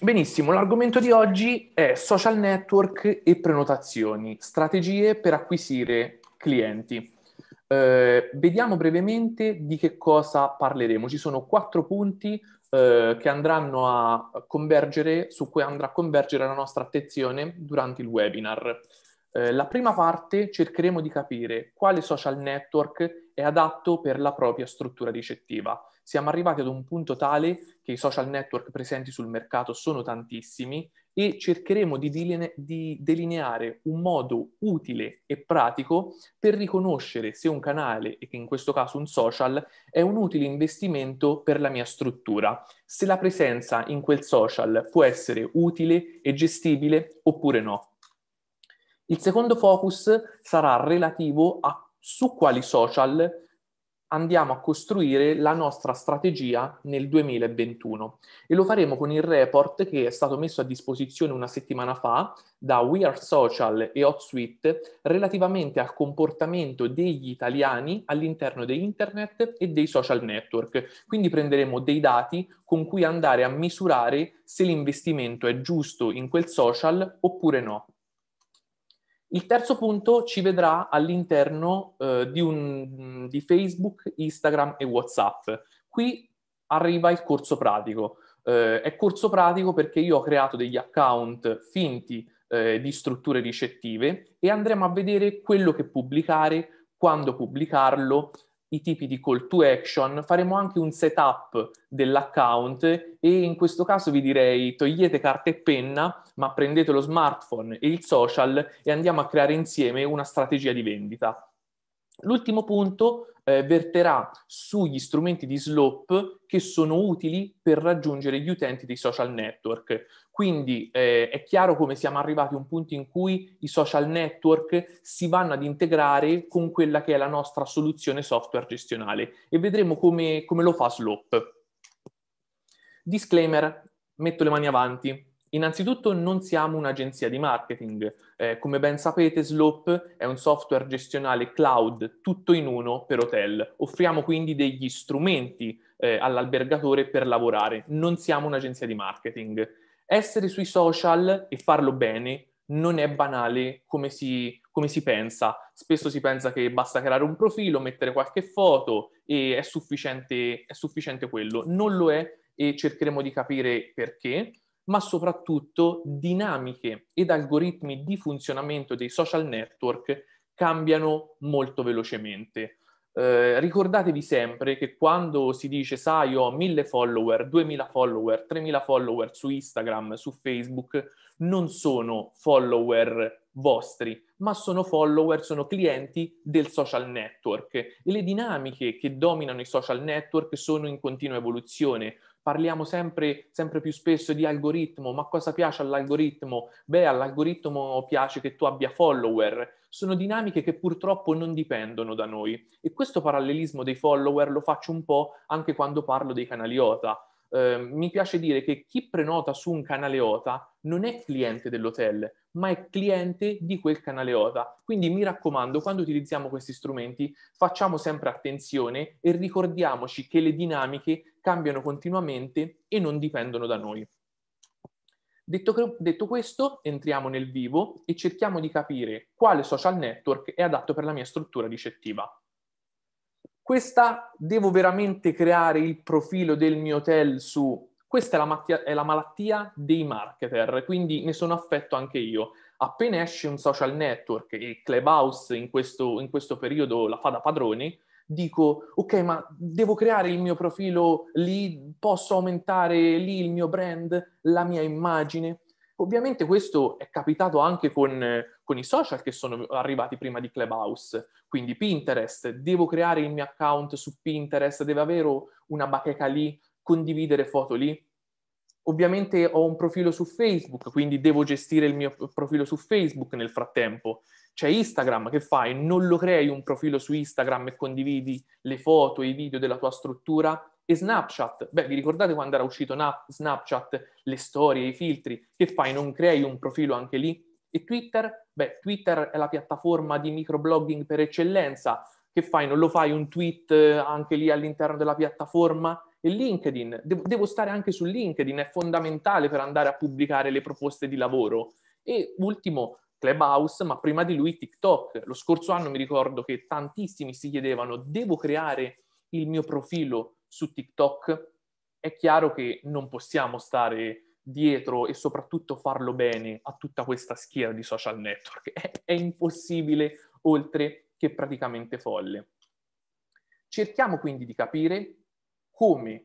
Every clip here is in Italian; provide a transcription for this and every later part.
Benissimo, l'argomento di oggi è social network e prenotazioni, strategie per acquisire clienti. Eh, vediamo brevemente di che cosa parleremo. Ci sono quattro punti eh, che andranno a convergere, su cui andrà a convergere la nostra attenzione durante il webinar. Eh, la prima parte cercheremo di capire quale social network è adatto per la propria struttura ricettiva siamo arrivati ad un punto tale che i social network presenti sul mercato sono tantissimi e cercheremo di, deline- di delineare un modo utile e pratico per riconoscere se un canale, e che in questo caso un social, è un utile investimento per la mia struttura, se la presenza in quel social può essere utile e gestibile oppure no. Il secondo focus sarà relativo a su quali social andiamo a costruire la nostra strategia nel 2021 e lo faremo con il report che è stato messo a disposizione una settimana fa da We Are Social e HotSuite relativamente al comportamento degli italiani all'interno di internet e dei social network. Quindi prenderemo dei dati con cui andare a misurare se l'investimento è giusto in quel social oppure no. Il terzo punto ci vedrà all'interno eh, di, un, di, Facebook, Instagram e WhatsApp. Qui arriva il corso pratico. Eh, è corso pratico perché io ho creato degli account finti eh, di strutture ricettive e andremo a vedere quello che pubblicare, quando pubblicarlo, i tipi di call to action, faremo anche un setup dell'account e in questo caso vi direi togliete carta e penna, ma prendete lo smartphone e il social e andiamo a creare insieme una strategia di vendita. L'ultimo punto eh, verterà sugli strumenti di slope che sono utili per raggiungere gli utenti dei social network. Quindi eh, è chiaro come siamo arrivati a un punto in cui i social network si vanno ad integrare con quella che è la nostra soluzione software gestionale e vedremo come, come lo fa Slope. Disclaimer, metto le mani avanti. Innanzitutto non siamo un'agenzia di marketing. Eh, come ben sapete, Slope è un software gestionale cloud tutto in uno per hotel. Offriamo quindi degli strumenti eh, all'albergatore per lavorare. Non siamo un'agenzia di marketing essere sui social e farlo bene non è banale come si, come si, pensa. Spesso si pensa che basta creare un profilo, mettere qualche foto e è sufficiente, è sufficiente quello. Non lo è e cercheremo di capire perché, ma soprattutto dinamiche ed algoritmi di funzionamento dei social network cambiano molto velocemente. Eh, ricordatevi sempre che quando si dice sai ho 1000 follower, 2000 follower, 3000 follower su Instagram, su Facebook, non sono follower vostri, ma sono follower, sono clienti del social network e le dinamiche che dominano i social network sono in continua evoluzione parliamo sempre, sempre più spesso di algoritmo, ma cosa piace all'algoritmo? Beh, all'algoritmo piace che tu abbia follower. Sono dinamiche che purtroppo non dipendono da noi e questo parallelismo dei follower lo faccio un po' anche quando parlo dei canali OTA. Eh, mi piace dire che chi prenota su un canale OTA non è cliente dell'hotel, ma è cliente di quel canale OTA. Quindi mi raccomando, quando utilizziamo questi strumenti, facciamo sempre attenzione e ricordiamoci che le dinamiche cambiano continuamente e non dipendono da noi. Detto, detto, questo, entriamo nel vivo e cerchiamo di capire quale social network è adatto per la mia struttura ricettiva. Questa devo veramente creare il profilo del mio hotel su... Questa è la, mattia, è la malattia dei marketer, quindi ne sono affetto anche io. Appena esce un social network e Clubhouse in questo, in questo periodo la fa da padrone, dico, ok, ma devo creare il mio profilo lì, posso aumentare lì il mio brand, la mia immagine. Ovviamente questo è capitato anche con, con i social che sono arrivati prima di Clubhouse, quindi Pinterest, devo creare il mio account su Pinterest, devo avere una bacheca lì, condividere foto lì. Ovviamente ho un profilo su Facebook, quindi devo gestire il mio profilo su Facebook nel frattempo c'è cioè, Instagram, che fai? Non lo crei un profilo su Instagram e condividi le foto e i video della tua struttura? E Snapchat, beh, vi ricordate quando era uscito na- Snapchat, le storie, i filtri? Che fai? Non crei un profilo anche lì? E Twitter? Beh, Twitter è la piattaforma di microblogging per eccellenza. Che fai? Non lo fai un tweet eh, anche lì all'interno della piattaforma? E LinkedIn? De- devo stare anche su LinkedIn, è fondamentale per andare a pubblicare le proposte di lavoro. E ultimo, Clubhouse, ma prima di lui TikTok. Lo scorso anno mi ricordo che tantissimi si chiedevano, devo creare il mio profilo su TikTok? È chiaro che non possiamo stare dietro e soprattutto farlo bene a tutta questa schiera di social network. È, è impossibile, oltre che praticamente folle. Cerchiamo quindi di capire come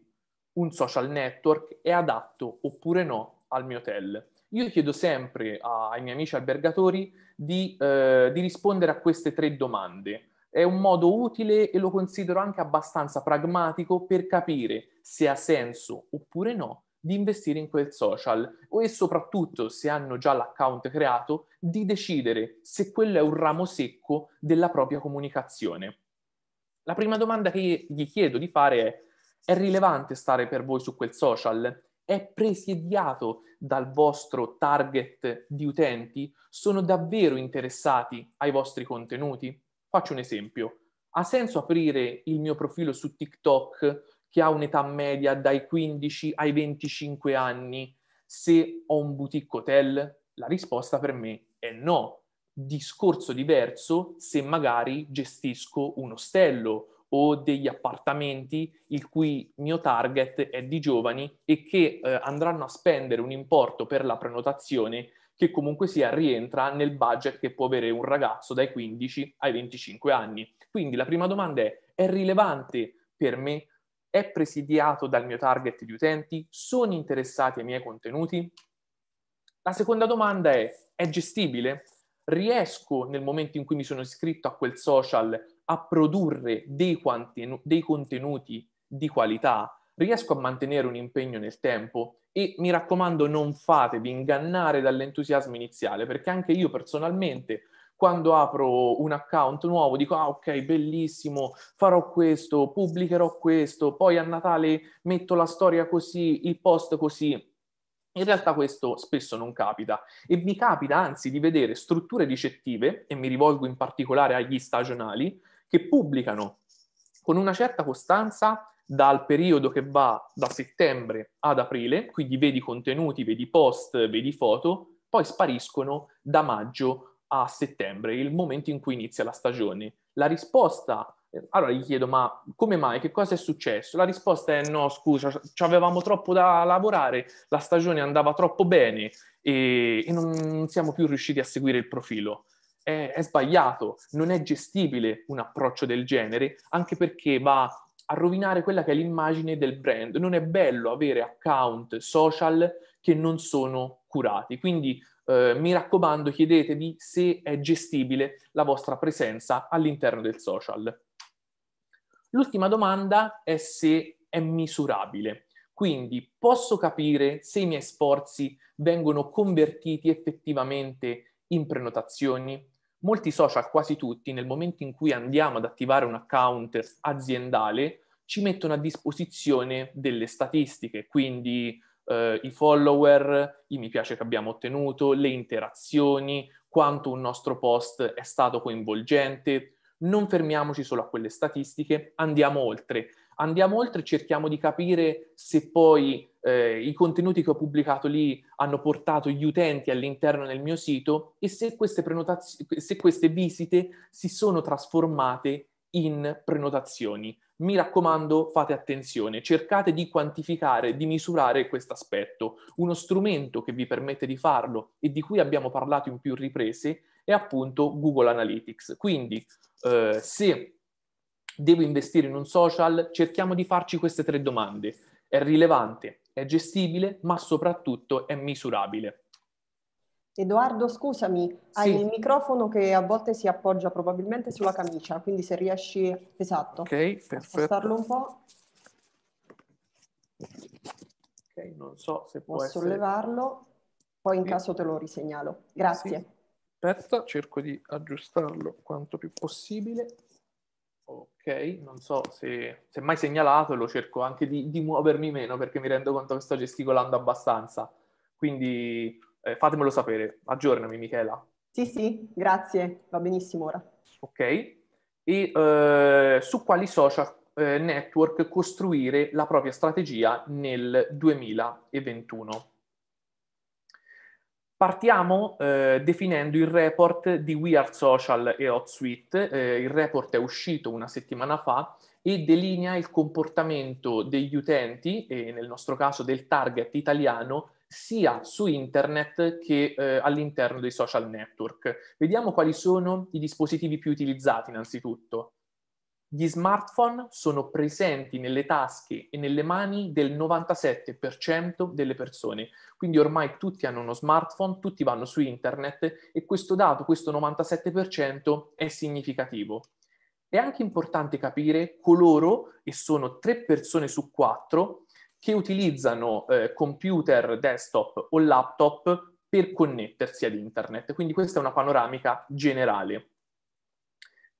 un social network è adatto oppure no al mio hotel. Io chiedo sempre ai miei amici albergatori di, eh, di rispondere a queste tre domande. È un modo utile e lo considero anche abbastanza pragmatico per capire se ha senso oppure no di investire in quel social e soprattutto se hanno già l'account creato di decidere se quello è un ramo secco della propria comunicazione. La prima domanda che gli chiedo di fare è è rilevante stare per voi su quel social? è presidiato dal vostro target di utenti? Sono davvero interessati ai vostri contenuti? Faccio un esempio. Ha senso aprire il mio profilo su TikTok che ha un'età media dai 15 ai 25 anni se ho un boutique hotel? La risposta per me è no. Discorso diverso se magari gestisco un ostello o degli appartamenti il cui mio target è di giovani e che eh, andranno a spendere un importo per la prenotazione che comunque sia rientra nel budget che può avere un ragazzo dai 15 ai 25 anni. Quindi la prima domanda è, è rilevante per me? È presidiato dal mio target di utenti? Sono interessati ai miei contenuti? La seconda domanda è, è gestibile? Riesco nel momento in cui mi sono iscritto a quel social a produrre dei, quantenu- dei contenuti di qualità, riesco a mantenere un impegno nel tempo e mi raccomando non fatevi ingannare dall'entusiasmo iniziale perché anche io personalmente quando apro un account nuovo dico ah ok bellissimo farò questo pubblicherò questo poi a Natale metto la storia così il post così in realtà questo spesso non capita e mi capita anzi di vedere strutture ricettive e mi rivolgo in particolare agli stagionali che pubblicano con una certa costanza dal periodo che va da settembre ad aprile, quindi vedi contenuti, vedi post, vedi foto, poi spariscono da maggio a settembre, il momento in cui inizia la stagione. La risposta, eh, allora gli chiedo, ma come mai, che cosa è successo? La risposta è no, scusa, avevamo troppo da lavorare, la stagione andava troppo bene e, e non siamo più riusciti a seguire il profilo è, è sbagliato, non è gestibile un approccio del genere, anche perché va a rovinare quella che è l'immagine del brand. Non è bello avere account social che non sono curati. Quindi eh, mi raccomando, chiedetevi se è gestibile la vostra presenza all'interno del social. L'ultima domanda è se è misurabile. Quindi posso capire se i miei sforzi vengono convertiti effettivamente in prenotazioni? molti social, quasi tutti, nel momento in cui andiamo ad attivare un account aziendale, ci mettono a disposizione delle statistiche, quindi eh, i follower, i mi piace che abbiamo ottenuto, le interazioni, quanto un nostro post è stato coinvolgente. Non fermiamoci solo a quelle statistiche, andiamo oltre. Andiamo oltre e cerchiamo di capire se poi eh, i contenuti che ho pubblicato lì hanno portato gli utenti all'interno del mio sito e se queste, prenotazio- se queste visite si sono trasformate in prenotazioni. Mi raccomando, fate attenzione, cercate di quantificare, di misurare questo aspetto. Uno strumento che vi permette di farlo e di cui abbiamo parlato in più riprese è appunto Google Analytics. Quindi, eh, se devo investire in un social, cerchiamo di farci queste tre domande. È rilevante? è gestibile, ma soprattutto è misurabile. Edoardo, scusami, hai il microfono che a volte si appoggia probabilmente sulla camicia, quindi se riesci, esatto, okay, a spostarlo un po'. Ok, non so se può Posso essere... sollevarlo, poi in sì. caso te lo risegnalo. Grazie. Sì. Aspetta, cerco di aggiustarlo quanto più possibile. Ok, non so se, se mai segnalato e lo cerco anche di, di, muovermi meno perché mi rendo conto che sto gesticolando abbastanza. Quindi eh, fatemelo sapere, aggiornami Michela. Sì, sì, grazie, va benissimo ora. Ok, e eh, su quali social eh, network costruire la propria strategia nel 2021? Partiamo eh, definendo il report di We Are Social e HotSuite. Eh, il report è uscito una settimana fa e delinea il comportamento degli utenti, e nel nostro caso del target italiano, sia su internet che eh, all'interno dei social network. Vediamo quali sono i dispositivi più utilizzati innanzitutto gli smartphone sono presenti nelle tasche e nelle mani del 97% delle persone. Quindi ormai tutti hanno uno smartphone, tutti vanno su internet e questo dato, questo 97%, è significativo. È anche importante capire coloro, e sono tre persone su quattro, che utilizzano eh, computer, desktop o laptop per connettersi ad internet. Quindi questa è una panoramica generale.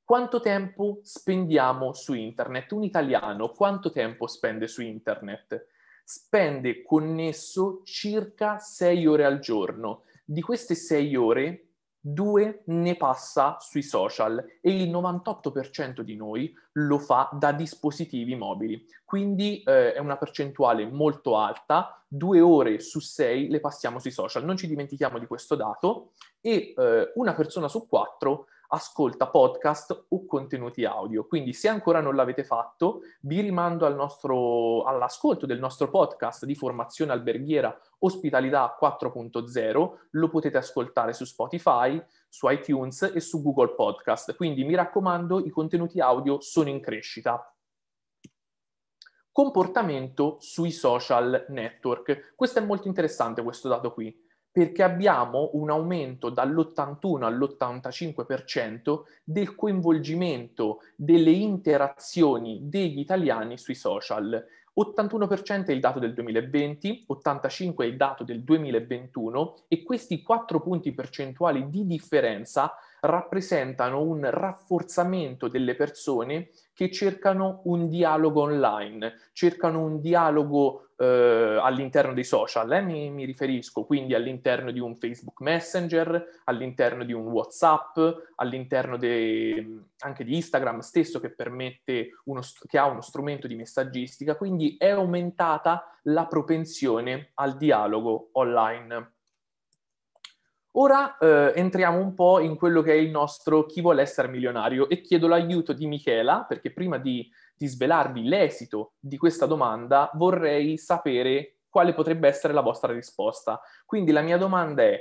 Quanto tempo spendiamo su internet? Un italiano quanto tempo spende su internet? Spende connesso circa 6 ore al giorno. Di queste 6 ore, 2 ne passa sui social e il 98% di noi lo fa da dispositivi mobili. Quindi eh, è una percentuale molto alta, 2 ore su 6 le passiamo sui social. Non ci dimentichiamo di questo dato e eh, una persona su 4 ascolta podcast o contenuti audio. Quindi se ancora non l'avete fatto, vi rimando al nostro, all'ascolto del nostro podcast di formazione alberghiera Ospitalità 4.0, lo potete ascoltare su Spotify, su iTunes e su Google Podcast. Quindi mi raccomando, i contenuti audio sono in crescita comportamento sui social network. Questo è molto interessante, questo dato qui perché abbiamo un aumento dall'81 all'85% del coinvolgimento delle interazioni degli italiani sui social. 81% è il dato del 2020, 85% è il dato del 2021 e questi 4 punti percentuali di differenza rappresentano un rafforzamento delle persone che cercano un dialogo online, cercano un dialogo eh, all'interno dei social, eh, mi, mi, riferisco quindi all'interno di un Facebook Messenger, all'interno di un WhatsApp, all'interno de, mm, anche di Instagram stesso che permette uno, che ha uno strumento di messaggistica, quindi è aumentata la propensione al dialogo online. Ora eh, entriamo un po' in quello che è il nostro chi vuole essere milionario e chiedo l'aiuto di Michela perché prima di di svelarvi l'esito di questa domanda, vorrei sapere quale potrebbe essere la vostra risposta. Quindi la mia domanda è,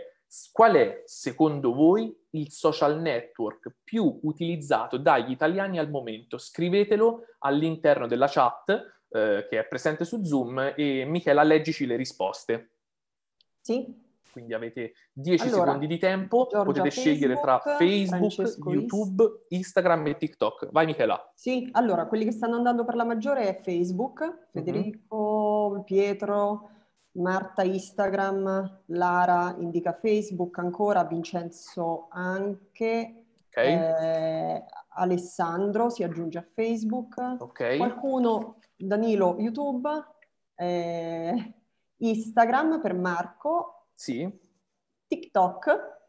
qual è secondo voi il social network più utilizzato dagli italiani al momento? Scrivetelo all'interno della chat eh, che è presente su Zoom e Michela leggici le risposte. Sì, quindi avete 10 allora, secondi di tempo, Giorgia, potete Facebook, scegliere tra Facebook, Francesco YouTube, Instagram e TikTok. Vai Michela. Sì, allora, quelli che stanno andando per la maggiore è Facebook, mhm. Federico, mm-hmm. Pietro, Marta Instagram, Lara indica Facebook ancora, Vincenzo anche, okay. eh, Alessandro si aggiunge a Facebook, okay. qualcuno, Danilo YouTube, eh, Instagram per Marco sì. TikTok.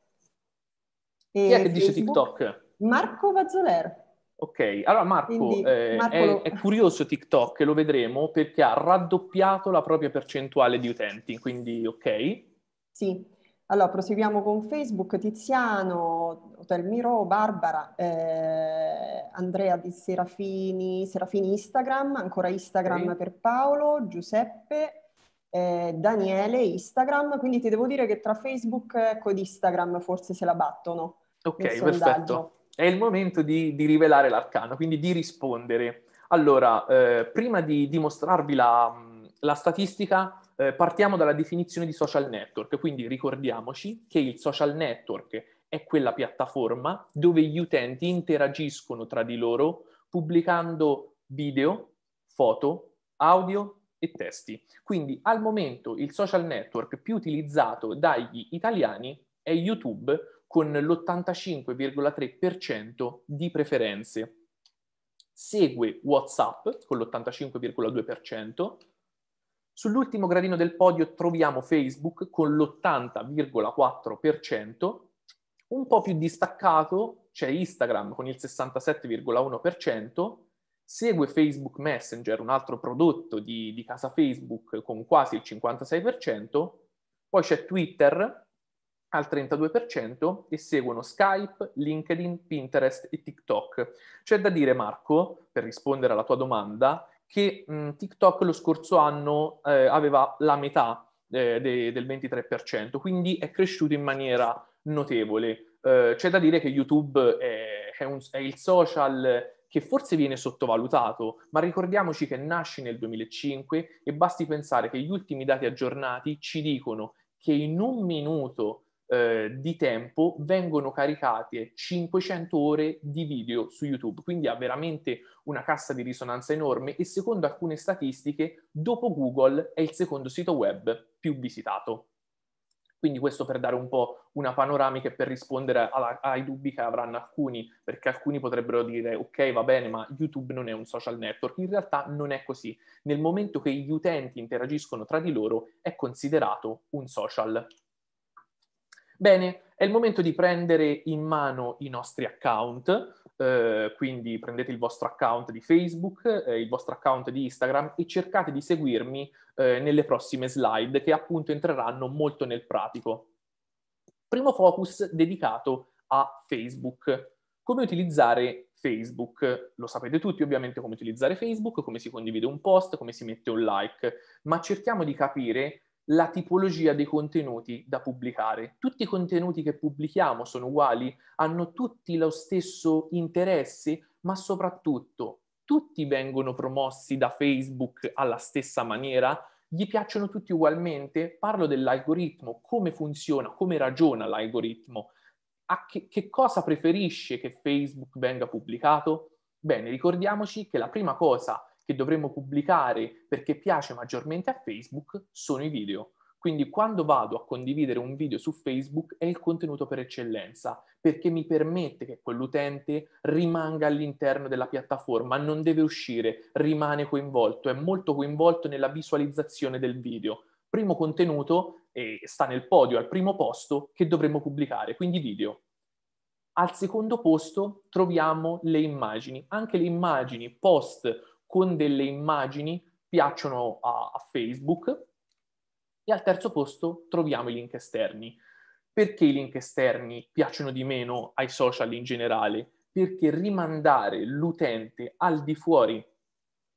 E Chi è che Facebook? dice TikTok? Marco Vazzoler. Ok, allora Marco, Quindi, eh, Marco è, lo... è, curioso TikTok, lo vedremo, perché ha raddoppiato la propria percentuale di utenti, quindi ok. Sì, allora proseguiamo con Facebook, Tiziano, Telmiro, Barbara, eh, Andrea di Serafini, Serafini Instagram, ancora Instagram okay. per Paolo, Giuseppe, eh, Daniele Instagram, quindi ti devo dire che tra Facebook ecco, Instagram forse se la battono. Ok, perfetto. È il momento di, di, rivelare l'arcano, quindi di rispondere. Allora, eh, prima di dimostrarvi la, la statistica, eh, partiamo dalla definizione di social network, quindi ricordiamoci che il social network è quella piattaforma dove gli utenti interagiscono tra di loro pubblicando video, foto, audio e testi. Quindi al momento il social network più utilizzato dagli italiani è YouTube con l'85,3% di preferenze. Segue WhatsApp con l'85,2%. Sull'ultimo gradino del podio troviamo Facebook con l'80,4%. Un po' più distaccato c'è Instagram con il 67,1% segue Facebook Messenger, un altro prodotto di, di casa Facebook con quasi il 56%, poi c'è Twitter al 32% e seguono Skype, LinkedIn, Pinterest e TikTok. C'è da dire Marco, per rispondere alla tua domanda, che mh, TikTok lo scorso anno eh, aveva la metà eh, de- del 23%, quindi è cresciuto in maniera notevole. Eh, c'è da dire che YouTube è, è, un, è il social che forse viene sottovalutato, ma ricordiamoci che nasce nel 2005 e basti pensare che gli ultimi dati aggiornati ci dicono che in un minuto eh, di tempo vengono caricate 500 ore di video su YouTube, quindi ha veramente una cassa di risonanza enorme e secondo alcune statistiche, dopo Google è il secondo sito web più visitato. Quindi questo per dare un po' una panoramica e per rispondere alla, ai dubbi che avranno alcuni, perché alcuni potrebbero dire ok va bene ma YouTube non è un social network, in realtà non è così. Nel momento che gli utenti interagiscono tra di loro è considerato un social. Bene, è il momento di prendere in mano i nostri account, eh, quindi prendete il vostro account di Facebook, eh, il vostro account di Instagram e cercate di seguirmi eh, nelle prossime slide che appunto entreranno molto nel pratico. Primo focus dedicato a Facebook. Come utilizzare Facebook. Lo sapete tutti ovviamente come utilizzare Facebook, come si condivide un post, come si mette un like, ma cerchiamo di capire la tipologia dei contenuti da pubblicare. Tutti i contenuti che pubblichiamo sono uguali, hanno tutti lo stesso interesse, ma soprattutto tutti vengono promossi da Facebook alla stessa maniera, gli piacciono tutti ugualmente, parlo dell'algoritmo, come funziona, come ragiona l'algoritmo, a che, che cosa preferisce che Facebook venga pubblicato? Bene, ricordiamoci che la prima cosa che dovremmo pubblicare perché piace maggiormente a Facebook sono i video quindi quando vado a condividere un video su Facebook è il contenuto per eccellenza, perché mi permette che quell'utente rimanga all'interno della piattaforma, non deve uscire, rimane coinvolto, è molto coinvolto nella visualizzazione del video. Primo contenuto e sta nel podio, al primo posto che dovremmo pubblicare, quindi video. Al secondo posto troviamo le immagini, anche le immagini post con delle immagini piacciono a, a Facebook, e al terzo posto troviamo i link esterni. Perché i link esterni piacciono di meno ai social in generale? Perché rimandare l'utente al di fuori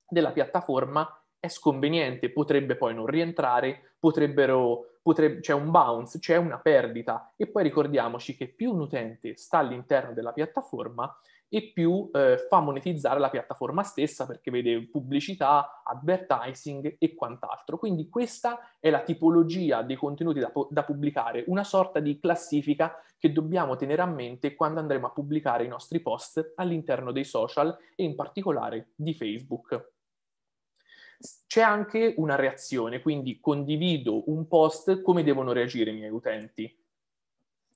della piattaforma è sconveniente, potrebbe poi non rientrare, potrebbero, potrebbe, c'è un bounce, c'è una perdita. E poi ricordiamoci che più un utente sta all'interno della piattaforma, e più eh, fa monetizzare la piattaforma stessa perché vede pubblicità, advertising e quant'altro. Quindi questa è la tipologia dei contenuti da, da pubblicare, una sorta di classifica che dobbiamo tenere a mente quando andremo a pubblicare i nostri post all'interno dei social e in particolare di Facebook c'è anche una reazione, quindi condivido un post, come devono reagire i miei utenti?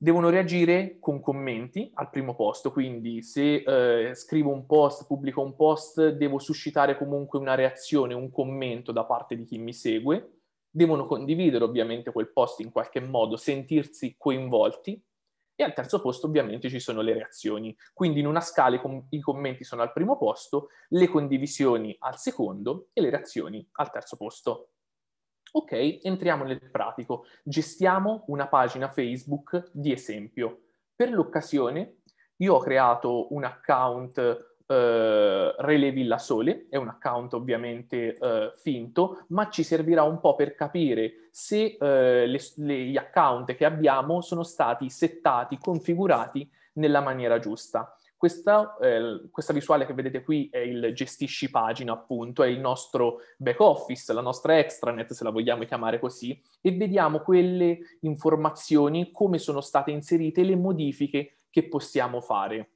devono reagire con commenti al primo posto, quindi se eh, scrivo un post, pubblico un post, devo suscitare comunque una reazione, un commento da parte di chi mi segue, devono condividere ovviamente quel post in qualche modo, sentirsi coinvolti e al terzo posto ovviamente ci sono le reazioni. Quindi in una scala com- i commenti sono al primo posto, le condivisioni al secondo e le reazioni al terzo posto. Ok, entriamo nel pratico. Gestiamo una pagina Facebook di esempio. Per l'occasione io ho creato un account Uh, eh, Relay Villa Sole, è un account ovviamente uh, finto, ma ci servirà un po' per capire se uh, le, le, gli account che abbiamo sono stati settati, configurati nella maniera giusta. Questa, eh, questa, visuale che vedete qui è il gestisci pagina, appunto, è il nostro back office, la nostra extranet, se la vogliamo chiamare così, e vediamo quelle informazioni, come sono state inserite, le modifiche che possiamo fare.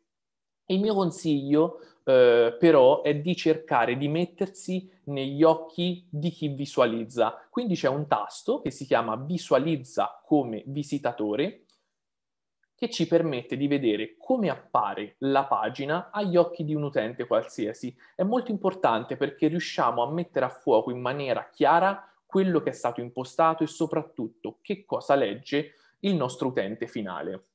Il mio consiglio eh, però è di cercare di mettersi negli occhi di chi visualizza. Quindi c'è un tasto che si chiama visualizza come visitatore che ci permette di vedere come appare la pagina agli occhi di un utente qualsiasi. È molto importante perché riusciamo a mettere a fuoco in maniera chiara quello che è stato impostato e soprattutto che cosa legge il nostro utente finale.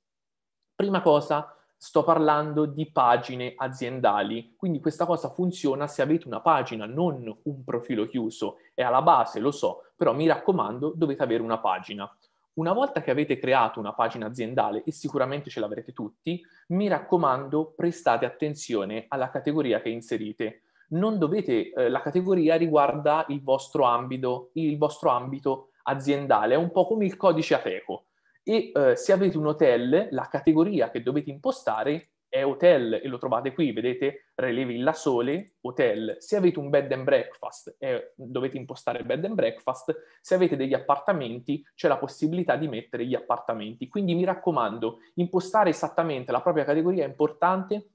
Prima cosa, sto parlando di pagine aziendali, quindi questa cosa funziona se avete una pagina, non un profilo chiuso, è alla base, lo so, però mi raccomando, dovete avere una pagina. Una volta che avete creato una pagina aziendale, e sicuramente ce l'avrete tutti, mi raccomando prestate attenzione alla categoria che inserite. Dovete, eh, la categoria riguarda il vostro ambito, il vostro ambito aziendale, è un po' come il codice Ateco. E eh, se avete un hotel, la categoria che dovete impostare è hotel e lo trovate qui, vedete Relevilla Sole, hotel. Se avete un bed and breakfast, eh, dovete impostare bed and breakfast. Se avete degli appartamenti, c'è la possibilità di mettere gli appartamenti. Quindi mi raccomando, impostare esattamente la propria categoria è importante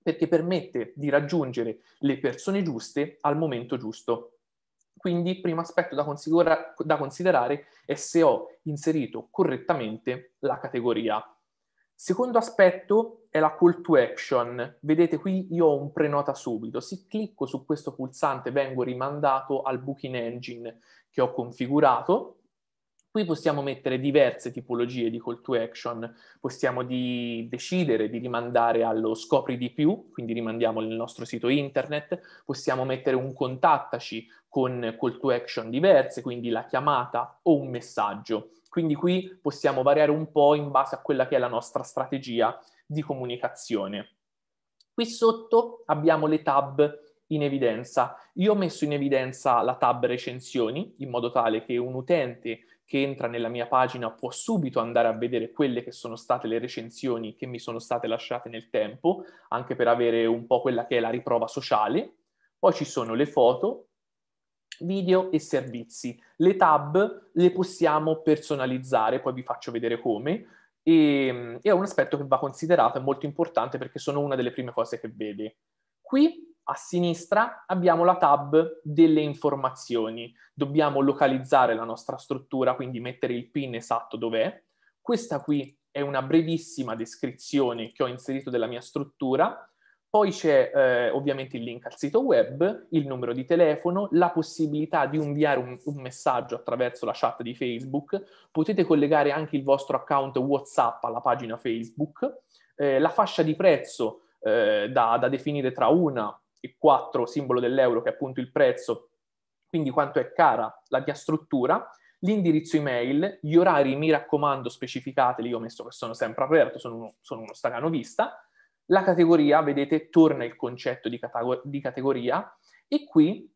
perché permette di raggiungere le persone giuste al momento giusto. Quindi, primo aspetto da, considera- da considerare è se ho inserito correttamente la categoria. Secondo aspetto, è la call to action. Vedete qui io ho un prenota subito. Se clicco su questo pulsante vengo rimandato al booking engine che ho configurato. Qui possiamo mettere diverse tipologie di call to action. Possiamo di decidere di rimandare allo scopri di più, quindi rimandiamo nel nostro sito internet. Possiamo mettere un contattaci con call to action diverse, quindi la chiamata o un messaggio. Quindi qui possiamo variare un po' in base a quella che è la nostra strategia di comunicazione. Qui sotto abbiamo le tab in evidenza. Io ho messo in evidenza la tab recensioni in modo tale che un utente che entra nella mia pagina può subito andare a vedere quelle che sono state le recensioni che mi sono state lasciate nel tempo, anche per avere un po' quella che è la riprova sociale. Poi ci sono le foto, video e servizi. Le tab le possiamo personalizzare, poi vi faccio vedere come Ehm, e, e è un aspetto che va considerato, è molto importante perché sono una delle prime cose che vedi. Qui a sinistra abbiamo la tab delle informazioni. Dobbiamo localizzare la nostra struttura, quindi mettere il pin esatto dov'è. Questa qui è una brevissima descrizione che ho inserito della mia struttura poi c'è eh, ovviamente il link al sito web, il numero di telefono, la possibilità di inviare un, un, messaggio attraverso la chat di Facebook. Potete collegare anche il vostro account WhatsApp alla pagina Facebook. Eh, la fascia di prezzo eh, da, da definire tra 1 e 4, simbolo dell'euro, che è appunto il prezzo, quindi quanto è cara la mia struttura l'indirizzo email, gli orari, mi raccomando, specificateli, io ho messo che sono sempre aperto, sono uno, sono uno stacanovista, la categoria, vedete, torna il concetto di, catego- di categoria e qui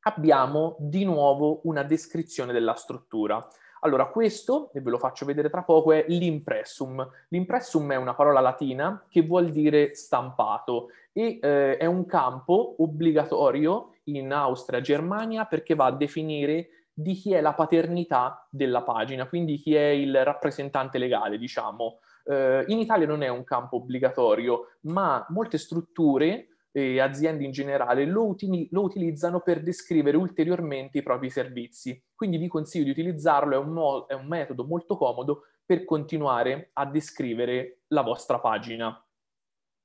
abbiamo di nuovo una descrizione della struttura. Allora, questo, e ve lo faccio vedere tra poco, è l'impressum. L'impressum è una parola latina che vuol dire stampato e eh, è un campo obbligatorio in Austria Germania perché va a definire di chi è la paternità della pagina, quindi chi è il rappresentante legale, diciamo, eh, in Italia non è un campo obbligatorio, ma molte strutture e aziende in generale lo, uti- lo, utilizzano per descrivere ulteriormente i propri servizi. Quindi vi consiglio di utilizzarlo, è un, mo- è un metodo molto comodo per continuare a descrivere la vostra pagina.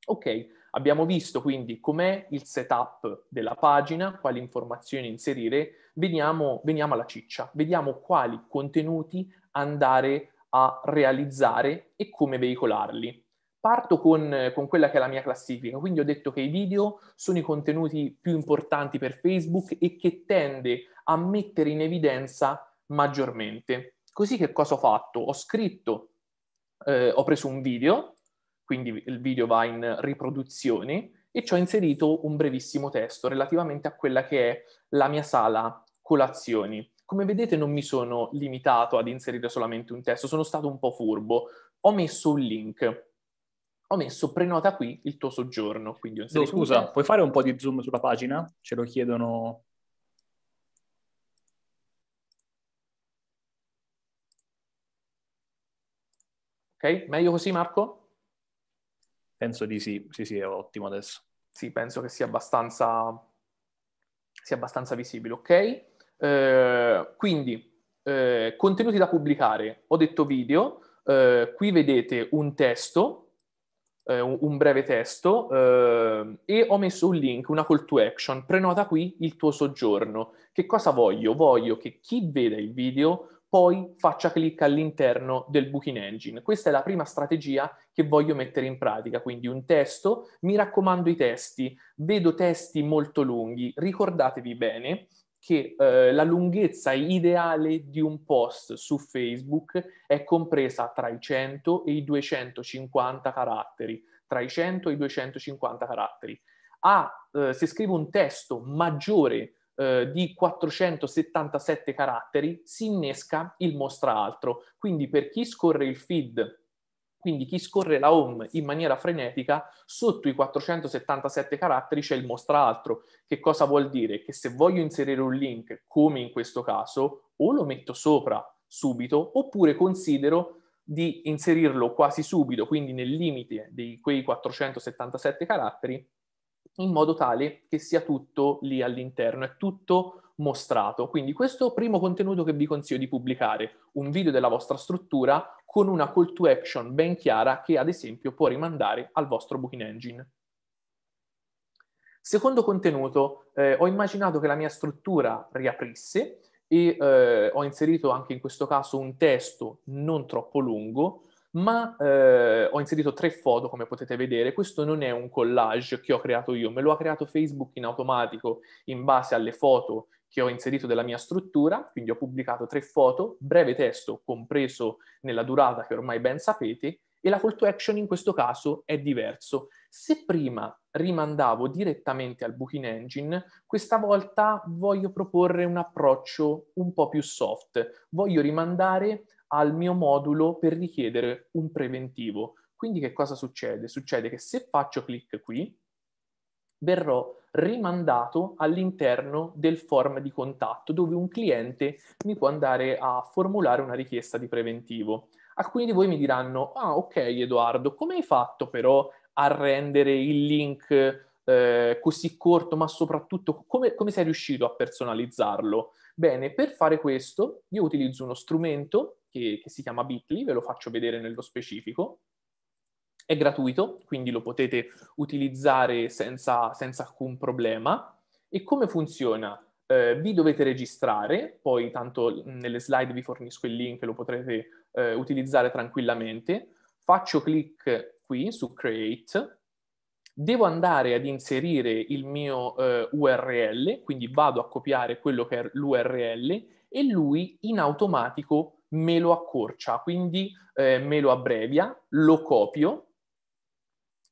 Ok, abbiamo visto quindi com'è il setup della pagina, quali informazioni inserire, veniamo, veniamo alla ciccia, vediamo quali contenuti andare a a realizzare e come veicolarli. Parto con, con, quella che è la mia classifica, quindi ho detto che i video sono i contenuti più importanti per Facebook e che tende a mettere in evidenza maggiormente. Così che cosa ho fatto? Ho scritto, eh, ho preso un video, quindi il video va in riproduzione, e ci ho inserito un brevissimo testo relativamente a quella che è la mia sala colazioni. Come vedete non mi sono limitato ad inserire solamente un testo, sono stato un po' furbo. Ho messo un link, ho messo prenota qui il tuo soggiorno. Quindi no, scusa, puoi fare un po' di zoom sulla pagina? Ce lo chiedono Ok? Meglio così, Marco? Penso di sì, sì, sì, è ottimo adesso. Sì, penso che sia abbastanza, sia abbastanza visibile, ok? Eh, quindi, eh, contenuti da pubblicare. Ho detto video, eh, qui vedete un testo, eh, un breve testo, eh, e ho messo un link, una call to action. Prenota qui il tuo soggiorno. Che cosa voglio? Voglio che chi veda il video poi faccia clic all'interno del Booking Engine. Questa è la prima strategia che voglio mettere in pratica, quindi un testo, mi raccomando i testi, vedo testi molto lunghi, ricordatevi bene che eh, la lunghezza ideale di un post su Facebook è compresa tra i 100 e i 250 caratteri, tra i 100 e i 250 caratteri. A, eh, se scrivo un testo maggiore eh, di 477 caratteri, si innesca il mostra altro. Quindi per chi scorre il feed quindi chi scorre la home in maniera frenetica, sotto i 477 caratteri c'è il mostra altro. Che cosa vuol dire? Che se voglio inserire un link, come in questo caso, o lo metto sopra subito, oppure considero di inserirlo quasi subito, quindi nel limite di quei 477 caratteri, in modo tale che sia tutto lì all'interno, è tutto mostrato. Quindi questo primo contenuto che vi consiglio di pubblicare, un video della vostra struttura con una call to action ben chiara che ad esempio può rimandare al vostro booking engine. Secondo contenuto, eh, ho immaginato che la mia struttura riaprisse e eh, ho inserito anche in questo caso un testo non troppo lungo ma eh, ho inserito tre foto come potete vedere, questo non è un collage che ho creato io, me lo ha creato Facebook in automatico in base alle foto che ho inserito della mia struttura, quindi ho pubblicato tre foto, breve testo compreso nella durata che ormai ben sapete, e la call to action in questo caso è diverso. Se prima rimandavo direttamente al booking engine, questa volta voglio proporre un approccio un po' più soft, voglio rimandare al mio modulo per richiedere un preventivo. Quindi che cosa succede? Succede che se faccio clic qui, verrò rimandato all'interno del form di contatto dove un cliente mi può andare a formulare una richiesta di preventivo. Alcuni di voi mi diranno, ah ok Edoardo, come hai fatto però a rendere il link eh, così corto, ma soprattutto come, come sei riuscito a personalizzarlo? Bene, per fare questo io utilizzo uno strumento che, che si chiama Bitly, ve lo faccio vedere nello specifico. È gratuito, quindi lo potete utilizzare senza, senza alcun problema. E come funziona? Eh, vi dovete registrare, poi tanto nelle slide vi fornisco il link, lo potrete eh, utilizzare tranquillamente. Faccio clic qui su Create, devo andare ad inserire il mio eh, URL, quindi vado a copiare quello che è l'URL e lui in automatico me lo accorcia, quindi eh, me lo abbrevia, lo copio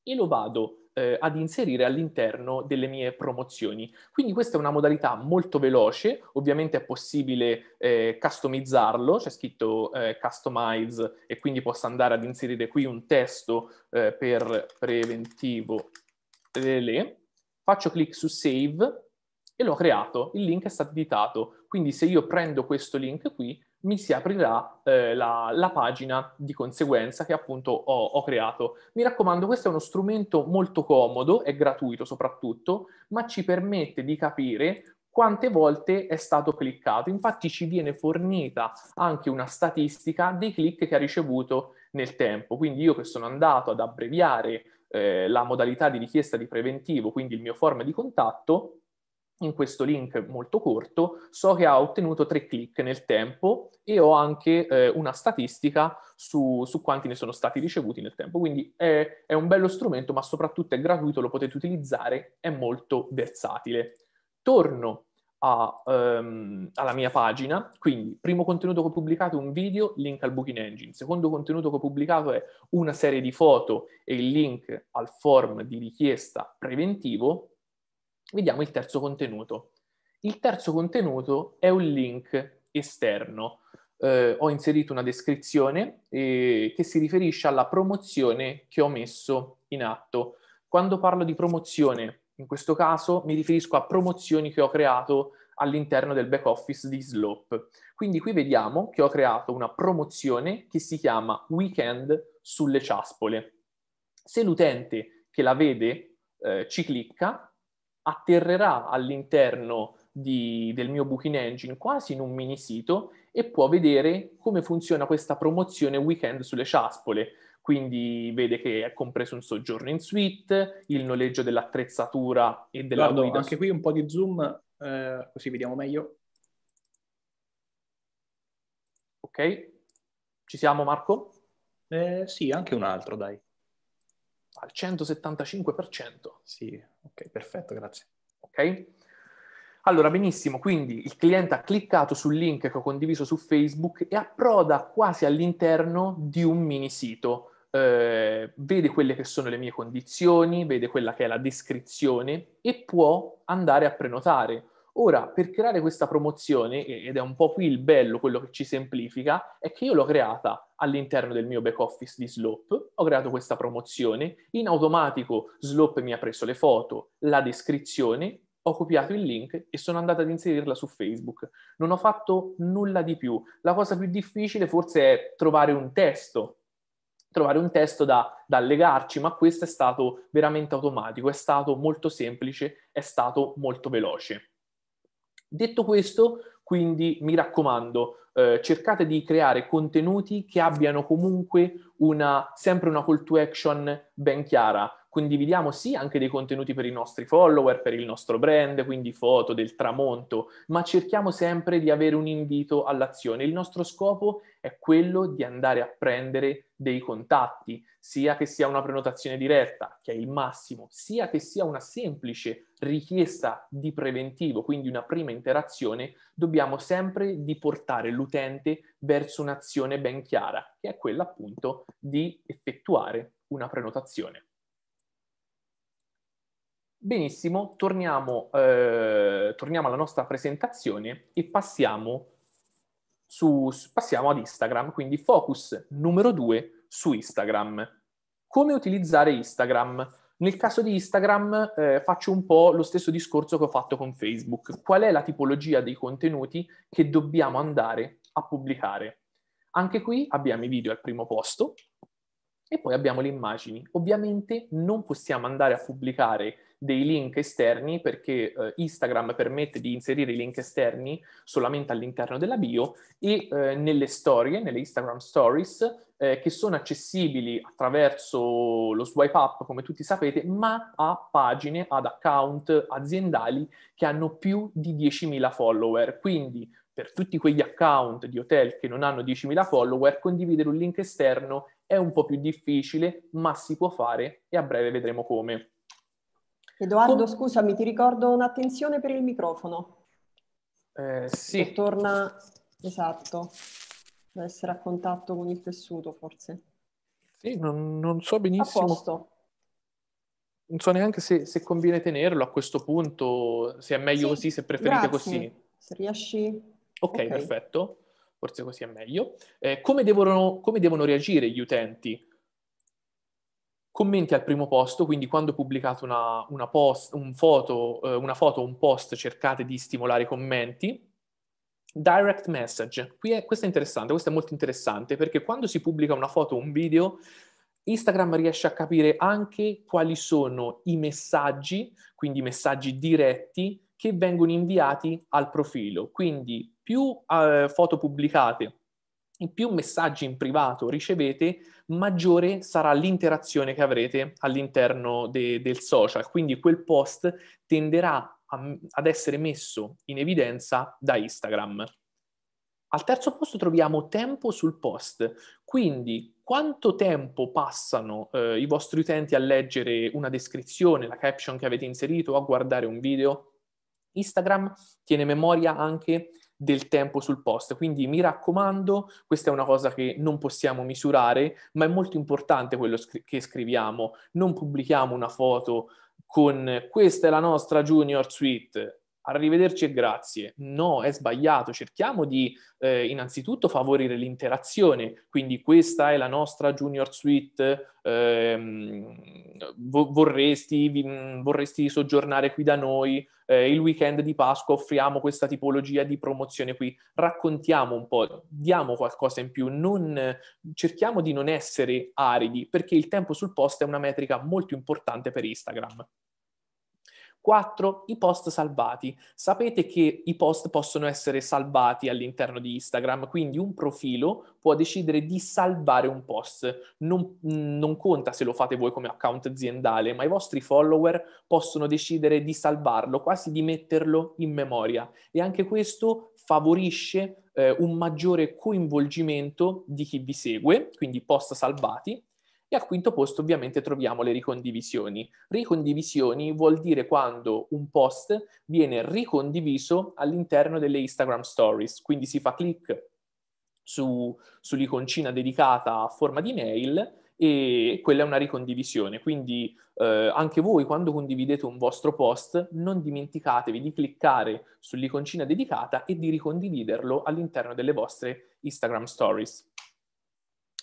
e lo vado eh, ad inserire all'interno delle mie promozioni. Quindi questa è una modalità molto veloce, ovviamente è possibile eh, customizzarlo, c'è scritto eh, customize e quindi posso andare ad inserire qui un testo eh, per preventivo relè, faccio clic su save e l'ho creato, il link è stato editato, quindi se io prendo questo link qui mi si aprirà eh, la, la, pagina di conseguenza che appunto ho, ho, creato. Mi raccomando, questo è uno strumento molto comodo, è gratuito soprattutto, ma ci permette di capire quante volte è stato cliccato. Infatti ci viene fornita anche una statistica dei click che ha ricevuto nel tempo. Quindi io che sono andato ad abbreviare eh, la modalità di richiesta di preventivo, quindi il mio form di contatto, in questo link molto corto so che ha ottenuto tre click nel tempo e ho anche eh, una statistica su, su, quanti ne sono stati ricevuti nel tempo. Quindi è, è, un bello strumento, ma soprattutto è gratuito, lo potete utilizzare, è molto versatile. Torno a, um, alla mia pagina, quindi primo contenuto che ho pubblicato è un video, link al Booking Engine. Secondo contenuto che ho pubblicato è una serie di foto e il link al form di richiesta preventivo vediamo il terzo contenuto. Il terzo contenuto è un link esterno. Eh, ho inserito una descrizione eh, che si riferisce alla promozione che ho messo in atto. Quando parlo di promozione, in questo caso mi riferisco a promozioni che ho creato all'interno del back office di Slope. Quindi qui vediamo che ho creato una promozione che si chiama Weekend sulle ciaspole. Se l'utente che la vede eh, ci clicca, atterrerà all'interno di, del mio Booking Engine quasi in un mini sito e può vedere come funziona questa promozione weekend sulle ciaspole. Quindi vede che è compreso un soggiorno in suite, il noleggio dell'attrezzatura e della Guardo, guida. Anche qui un po' di zoom, eh, così vediamo meglio. Ok, ci siamo Marco? Eh, sì, anche un altro, dai al 175%. Sì, ok, perfetto, grazie. Ok? Allora, benissimo, quindi il cliente ha cliccato sul link che ho condiviso su Facebook e approda quasi all'interno di un mini sito. Eh, vede quelle che sono le mie condizioni, vede quella che è la descrizione e può andare a prenotare. Ora, per creare questa promozione, ed è un po' qui il bello, quello che ci semplifica, è che io l'ho creata all'interno del mio back office di Slope, ho creato questa promozione, in automatico Slope mi ha preso le foto, la descrizione, ho copiato il link e sono andata ad inserirla su Facebook. Non ho fatto nulla di più. La cosa più difficile forse è trovare un testo trovare un testo da, da, allegarci, ma questo è stato veramente automatico, è stato molto semplice, è stato molto veloce. Detto questo, quindi mi raccomando, eh, cercate di creare contenuti che abbiano comunque una, sempre una call to action ben chiara condividiamo sì anche dei contenuti per i nostri follower, per il nostro brand, quindi foto del tramonto, ma cerchiamo sempre di avere un invito all'azione. Il nostro scopo è quello di andare a prendere dei contatti, sia che sia una prenotazione diretta, che è il massimo, sia che sia una semplice richiesta di preventivo, quindi una prima interazione, dobbiamo sempre di portare l'utente verso un'azione ben chiara, che è quella appunto di effettuare una prenotazione. Benissimo, torniamo, eh, torniamo, alla nostra presentazione e passiamo, su, passiamo ad Instagram, quindi focus numero 2 su Instagram. Come utilizzare Instagram? Nel caso di Instagram eh, faccio un po' lo stesso discorso che ho fatto con Facebook. Qual è la tipologia dei contenuti che dobbiamo andare a pubblicare? Anche qui abbiamo i video al primo posto e poi abbiamo le immagini. Ovviamente non possiamo andare a pubblicare dei link esterni perché eh, Instagram permette di inserire i link esterni solamente all'interno della bio e eh, nelle storie, nelle Instagram stories, eh, che sono accessibili attraverso lo swipe up, come tutti sapete, ma a pagine, ad account aziendali che hanno più di 10.000 follower. Quindi per tutti quegli account di hotel che non hanno 10.000 follower, condividere un link esterno è un po' più difficile, ma si può fare e a breve vedremo come. Edoardo, Com- scusami, ti ricordo un'attenzione per il microfono. Eh, sì. Che torna, esatto, deve essere a contatto con il tessuto forse. Sì, non, non so benissimo. A posto. Non so neanche se, se, conviene tenerlo a questo punto, se è meglio sì, così, se preferite grazie. così. Se riesci... Okay, ok, perfetto, forse così è meglio. Eh, come, devono, come devono reagire gli utenti Commenti al primo posto, quindi quando pubblicate una, una, post, un foto, eh, una foto o un post cercate di stimolare i commenti. Direct message, è, questo è interessante, questo è molto interessante perché quando si pubblica una foto o un video Instagram riesce a capire anche quali sono i messaggi, quindi messaggi diretti, che vengono inviati al profilo. Quindi più eh, foto pubblicate più messaggi in privato ricevete, maggiore sarà l'interazione che avrete all'interno de- del social. Quindi quel post tenderà a, ad essere messo in evidenza da Instagram. Al terzo posto troviamo tempo sul post, quindi quanto tempo passano eh, i vostri utenti a leggere una descrizione, la caption che avete inserito o a guardare un video. Instagram tiene memoria anche del tempo sul post. Quindi mi raccomando, questa è una cosa che non possiamo misurare, ma è molto importante quello scri- che scriviamo. Non pubblichiamo una foto con questa è la nostra junior suite, arrivederci e grazie. No, è sbagliato. Cerchiamo di eh, innanzitutto favorire l'interazione, quindi questa è la nostra junior suite, eh, vorresti, vorresti, soggiornare qui da noi, eh, il weekend di Pasqua offriamo questa tipologia di promozione qui, raccontiamo un po', diamo qualcosa in più, non, cerchiamo di non essere aridi perché il tempo sul post è una metrica molto importante per Instagram. 4. I post salvati. Sapete che i post possono essere salvati all'interno di Instagram, quindi un profilo può decidere di salvare un post. Non, non conta se lo fate voi come account aziendale, ma i vostri follower possono decidere di salvarlo, quasi di metterlo in memoria. E anche questo favorisce eh, un maggiore coinvolgimento di chi vi segue, quindi post salvati, e al quinto posto ovviamente troviamo le ricondivisioni. Ricondivisioni vuol dire quando un post viene ricondiviso all'interno delle Instagram Stories, quindi si fa clic su, sull'iconcina dedicata a forma di mail e quella è una ricondivisione. Quindi eh, anche voi quando condividete un vostro post non dimenticatevi di cliccare sull'iconcina dedicata e di ricondividerlo all'interno delle vostre Instagram Stories.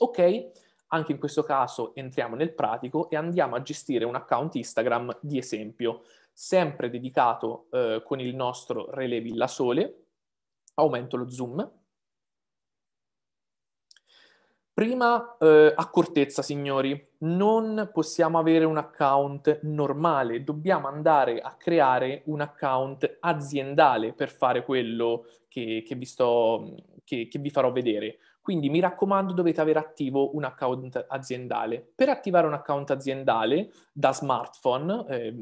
Ok? Anche in questo caso entriamo nel pratico e andiamo a gestire un account Instagram di esempio, sempre dedicato eh, con il nostro relè Villa Sole. Aumento lo zoom. Prima eh, accortezza, signori, non possiamo avere un account normale, dobbiamo andare a creare un account aziendale per fare quello che, che vi sto che, che vi farò vedere. Quindi mi raccomando dovete avere attivo un account aziendale. Per attivare un account aziendale da smartphone eh,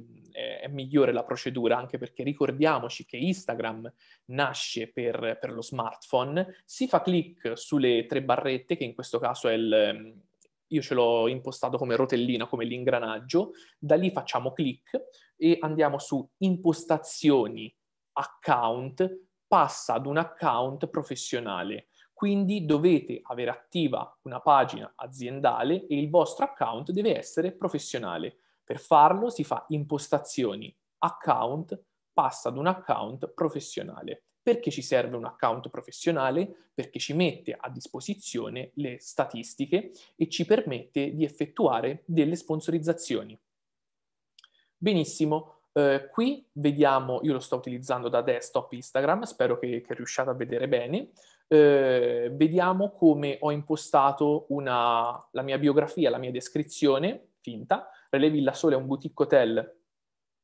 è migliore la procedura anche perché ricordiamoci che Instagram nasce per, per, lo smartphone, si fa clic sulle tre barrette che in questo caso è il... Ehm, io ce l'ho impostato come rotellina, come l'ingranaggio, da lì facciamo clic e andiamo su impostazioni, account, passa ad un account professionale. Quindi dovete avere attiva una pagina aziendale e il vostro account deve essere professionale. Per farlo si fa impostazioni, account, passa ad un account professionale. Perché ci serve un account professionale? Perché ci mette a disposizione le statistiche e ci permette di effettuare delle sponsorizzazioni. Benissimo, eh, qui vediamo, io lo sto utilizzando da desktop Instagram, spero che, che riusciate a vedere bene, eh, vediamo come ho impostato una, la mia biografia, la mia descrizione finta, Relevilla Sole è un boutique hotel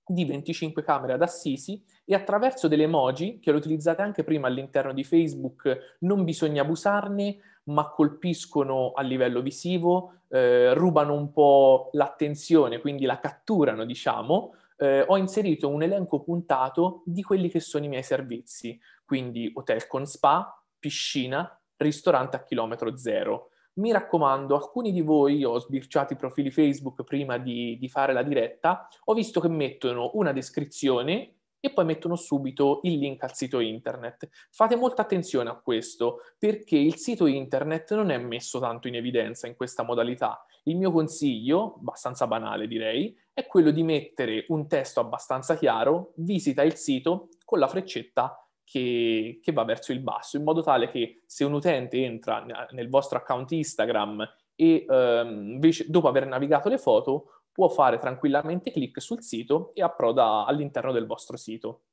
di 25 camere ad Assisi e attraverso delle emoji, che le utilizzate anche prima all'interno di Facebook, non bisogna abusarne, ma colpiscono a livello visivo, eh, rubano un po' l'attenzione, quindi la catturano, diciamo, eh, ho inserito un elenco puntato di quelli che sono i miei servizi, quindi hotel con spa, piscina, ristorante a chilometro zero. Mi raccomando, alcuni di voi, ho sbirciato i profili Facebook prima di, di fare la diretta, ho visto che mettono una descrizione e poi mettono subito il link al sito internet. Fate molta attenzione a questo perché il sito internet non è messo tanto in evidenza in questa modalità il mio consiglio, abbastanza banale direi, è quello di mettere un testo abbastanza chiaro, visita il sito con la freccetta che, che va verso il basso, in modo tale che se un utente entra nel vostro account Instagram e ehm, invece, dopo aver navigato le foto può fare tranquillamente clic sul sito e approda all'interno del vostro sito.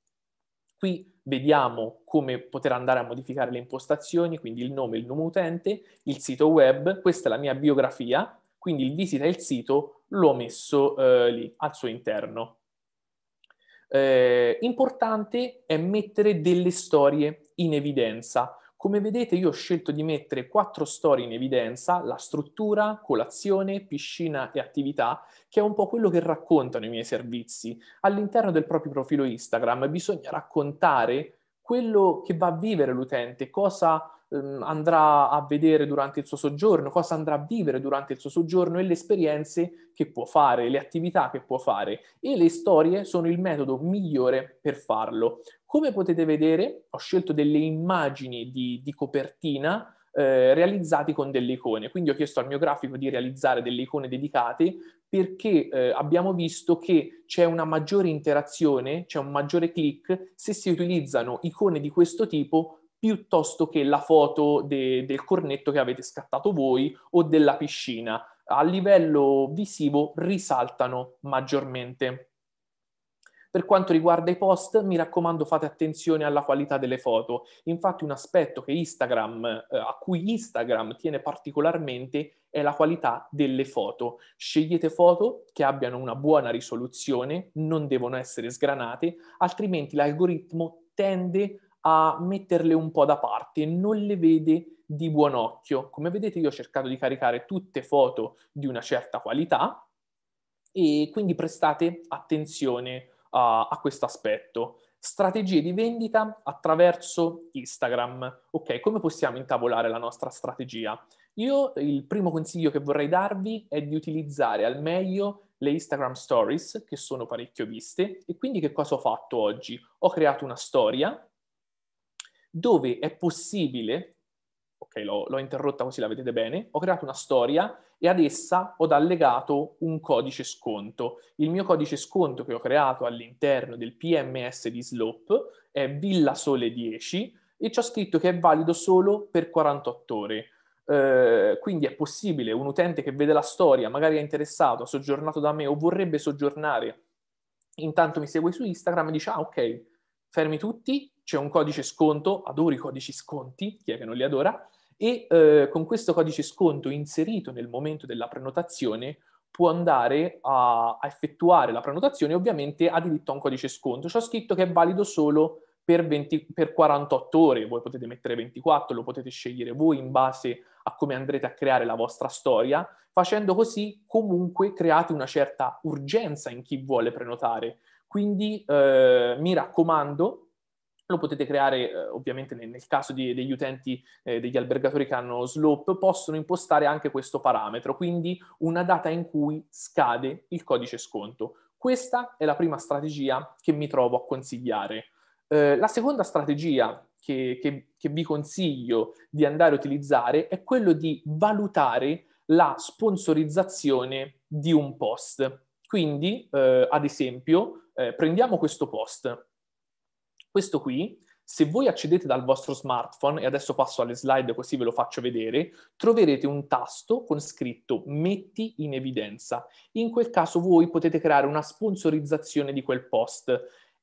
Qui vediamo come poter andare a modificare le impostazioni, quindi il nome, il nome utente, il sito web, questa è la mia biografia, quindi il visita il sito l'ho messo eh, lì al suo interno. Eh, importante è mettere delle storie in evidenza. Come vedete io ho scelto di mettere quattro storie in evidenza, la struttura, colazione, piscina e attività, che è un po' quello che raccontano i miei servizi. All'interno del proprio profilo Instagram bisogna raccontare quello che va a vivere l'utente, cosa Ehm, andrà a vedere durante il suo soggiorno, cosa andrà a vivere durante il suo soggiorno e le esperienze che può fare, le attività che può fare e le storie sono il metodo migliore per farlo. Come potete vedere ho scelto delle immagini di, di copertina eh, realizzati con delle icone. Quindi ho chiesto al mio grafico di realizzare delle icone dedicate perché eh, abbiamo visto che c'è una maggiore interazione, c'è un maggiore click se si utilizzano icone di questo tipo piuttosto che la foto de- del cornetto che avete scattato voi o della piscina. A livello visivo risaltano maggiormente. Per quanto riguarda i post, mi raccomando fate attenzione alla qualità delle foto. Infatti un aspetto Instagram, eh, a cui Instagram tiene particolarmente è la qualità delle foto. Scegliete foto che abbiano una buona risoluzione, non devono essere sgranate, altrimenti l'algoritmo tende a a metterle un po' da parte, non le vede di buon occhio. Come vedete io ho cercato di caricare tutte foto di una certa qualità e quindi prestate attenzione a, a questo aspetto. Strategie di vendita attraverso Instagram. Ok, come possiamo intavolare la nostra strategia? Io il primo consiglio che vorrei darvi è di utilizzare al meglio le Instagram Stories, che sono parecchio viste, e quindi che cosa ho fatto oggi? Ho creato una storia dove è possibile, ok l'ho, l'ho interrotta così la vedete bene, ho creato una storia e ad essa ho allegato un codice sconto. Il mio codice sconto che ho creato all'interno del PMS di Slope è Villa Sole 10 e ci ho scritto che è valido solo per 48 ore. Eh, quindi è possibile un utente che vede la storia, magari è interessato, ha soggiornato da me o vorrebbe soggiornare, intanto mi segue su Instagram e dice ah ok, fermi tutti, c'è un codice sconto, adoro i codici sconti, chi è che non li adora, e eh, con questo codice sconto inserito nel momento della prenotazione può andare a, a effettuare la prenotazione, ovviamente ha diritto a un codice sconto. C'è scritto che è valido solo per, 20, per 48 ore, voi potete mettere 24, lo potete scegliere voi in base a come andrete a creare la vostra storia, facendo così comunque create una certa urgenza in chi vuole prenotare, quindi eh, mi raccomando, lo potete creare eh, ovviamente nel, nel caso di, degli utenti, eh, degli albergatori che hanno slope, possono impostare anche questo parametro, quindi una data in cui scade il codice sconto. Questa è la prima strategia che mi trovo a consigliare. Eh, la seconda strategia che, che, che vi consiglio di andare a utilizzare è quello di valutare la sponsorizzazione di un post. Quindi, eh, ad esempio, eh, prendiamo questo post. Questo qui, se voi accedete dal vostro smartphone, e adesso passo alle slide così ve lo faccio vedere, troverete un tasto con scritto metti in evidenza. In quel caso voi potete creare una sponsorizzazione di quel post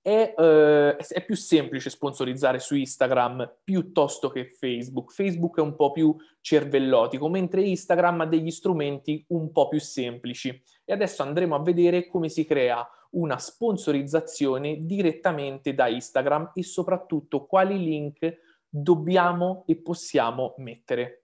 è, eh, è, più semplice sponsorizzare su Instagram piuttosto che Facebook. Facebook è un po' più cervellotico, mentre Instagram ha degli strumenti un po' più semplici. E adesso andremo a vedere come si crea una sponsorizzazione direttamente da Instagram e soprattutto quali link dobbiamo e possiamo mettere.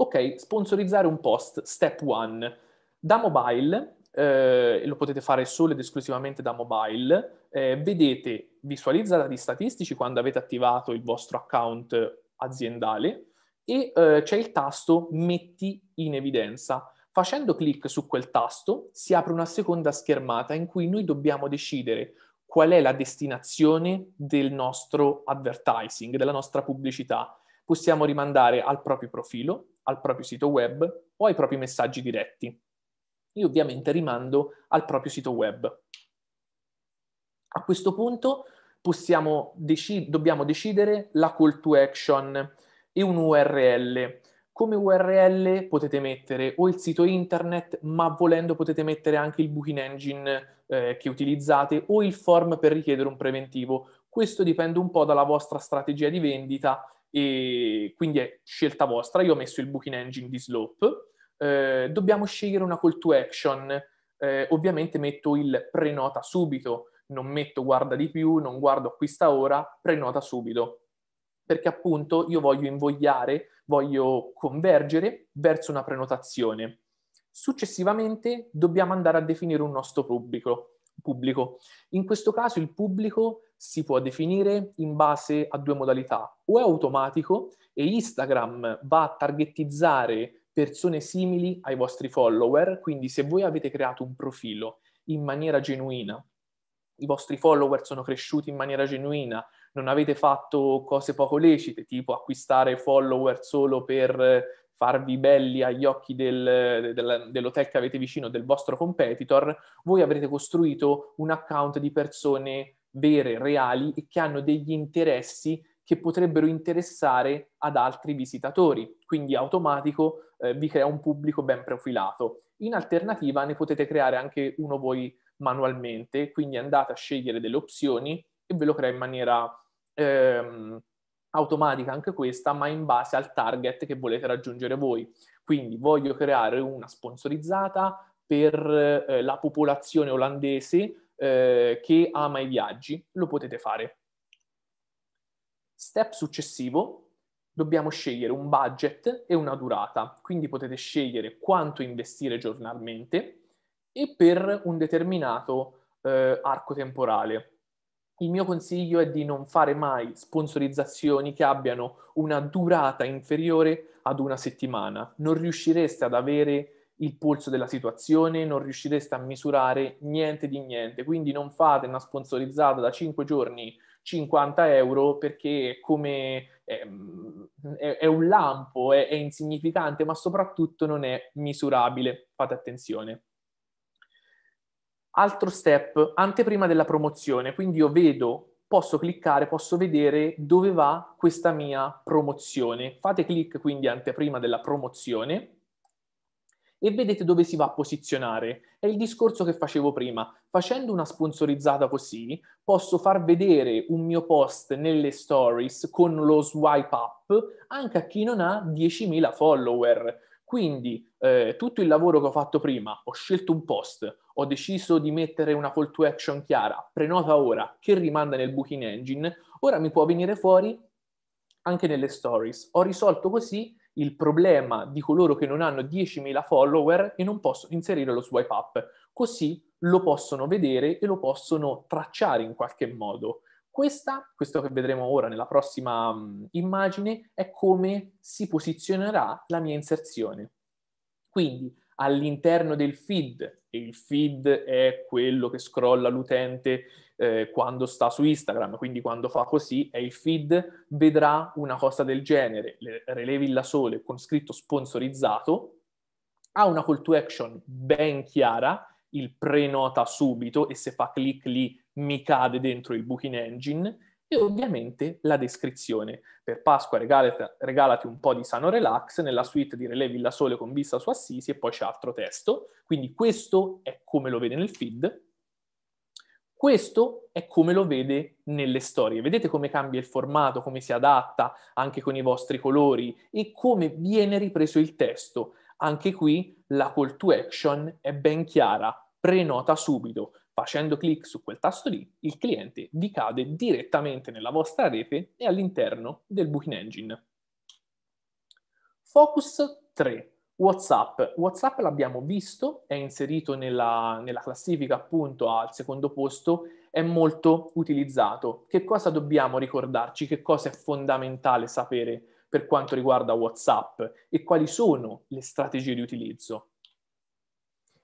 ok, sponsorizzare un post, step one, da mobile, eh, lo potete fare solo ed esclusivamente da mobile, eh, vedete, visualizza dati statistici quando avete attivato il vostro account aziendale e eh, c'è il tasto metti in evidenza. Facendo clic su quel tasto si apre una seconda schermata in cui noi dobbiamo decidere qual è la destinazione del nostro advertising, della nostra pubblicità. Possiamo rimandare al proprio profilo, al proprio sito web o ai propri messaggi diretti. Io ovviamente rimando al proprio sito web. A questo punto possiamo deci- dobbiamo decidere la call to action e un URL. Come URL potete mettere o il sito internet, ma volendo potete mettere anche il booking engine eh, che utilizzate o il form per richiedere un preventivo. Questo dipende un po' dalla vostra strategia di vendita e quindi è scelta vostra. Io ho messo il booking engine di Slope. Eh, dobbiamo scegliere una call to action. Eh, ovviamente metto il prenota subito, non metto guarda di più, non guardo acquista ora, prenota subito. Perché appunto io voglio invogliare, voglio convergere verso una prenotazione. Successivamente dobbiamo andare a definire un nostro pubblico pubblico. In questo caso il pubblico si può definire in base a due modalità, o è automatico e Instagram va a targetizzare persone simili ai vostri follower, quindi se voi avete creato un profilo in maniera genuina, i vostri follower sono cresciuti in maniera genuina, non avete fatto cose poco lecite, tipo acquistare follower solo per farvi belli agli occhi del, del, dell'hotel che avete vicino, del vostro competitor, voi avrete costruito un account di persone vere, reali e che hanno degli interessi che potrebbero interessare ad altri visitatori. Quindi automatico eh, vi crea un pubblico ben profilato. In alternativa ne potete creare anche uno voi manualmente, quindi andate a scegliere delle opzioni e ve lo crea in maniera ehm, automatica anche questa, ma in base al target che volete raggiungere voi. Quindi voglio creare una sponsorizzata per eh, la popolazione olandese eh, che ama i viaggi, lo potete fare. Step successivo, dobbiamo scegliere un budget e una durata, quindi potete scegliere quanto investire giornalmente e per un determinato eh, arco temporale il mio consiglio è di non fare mai sponsorizzazioni che abbiano una durata inferiore ad una settimana. Non riuscireste ad avere il polso della situazione, non riuscireste a misurare niente di niente. Quindi non fate una sponsorizzata da 5 giorni 50 euro perché è come è, è, è un lampo, è, è insignificante, ma soprattutto non è misurabile. Fate attenzione. Altro step, anteprima della promozione, quindi io vedo, posso cliccare, posso vedere dove va questa mia promozione. Fate clic quindi anteprima della promozione e vedete dove si va a posizionare. È il discorso che facevo prima. Facendo una sponsorizzata così, posso far vedere un mio post nelle stories con lo swipe up anche a chi non ha 10.000 follower. Quindi eh, tutto il lavoro che ho fatto prima, ho scelto un post, ho deciso di mettere una call to action chiara, prenota ora, che rimanda nel booking engine, ora mi può venire fuori anche nelle stories. Ho risolto così il problema di coloro che non hanno 10.000 follower e non possono inserire lo swipe up. Così lo possono vedere e lo possono tracciare in qualche modo. Questa, questo che vedremo ora nella prossima mh, mm, immagine, è come si posizionerà la mia inserzione. Quindi all'interno del feed. e Il feed è quello che scrolla l'utente eh, quando sta su Instagram, quindi quando fa così è il feed, vedrà una cosa del genere, Le, Relevi la Sole con scritto sponsorizzato, ha una call to action ben chiara, il prenota subito e se fa click lì mi cade dentro il booking engine, e ovviamente la descrizione. Per Pasqua regalati, un po' di Sano Relax nella suite di Relè Villa Sole con vista su Assisi e poi c'è altro testo. Quindi questo è come lo vede nel feed, questo è come lo vede nelle storie. Vedete come cambia il formato, come si adatta anche con i vostri colori e come viene ripreso il testo. Anche qui la call to action è ben chiara, prenota subito. Facendo clic su quel tasto lì, il cliente vi cade direttamente nella vostra rete e all'interno del Booking Engine. Focus 3. WhatsApp. WhatsApp l'abbiamo visto, è inserito nella, nella, classifica appunto al secondo posto, è molto utilizzato. Che cosa dobbiamo ricordarci? Che cosa è fondamentale sapere per quanto riguarda WhatsApp e quali sono le strategie di utilizzo?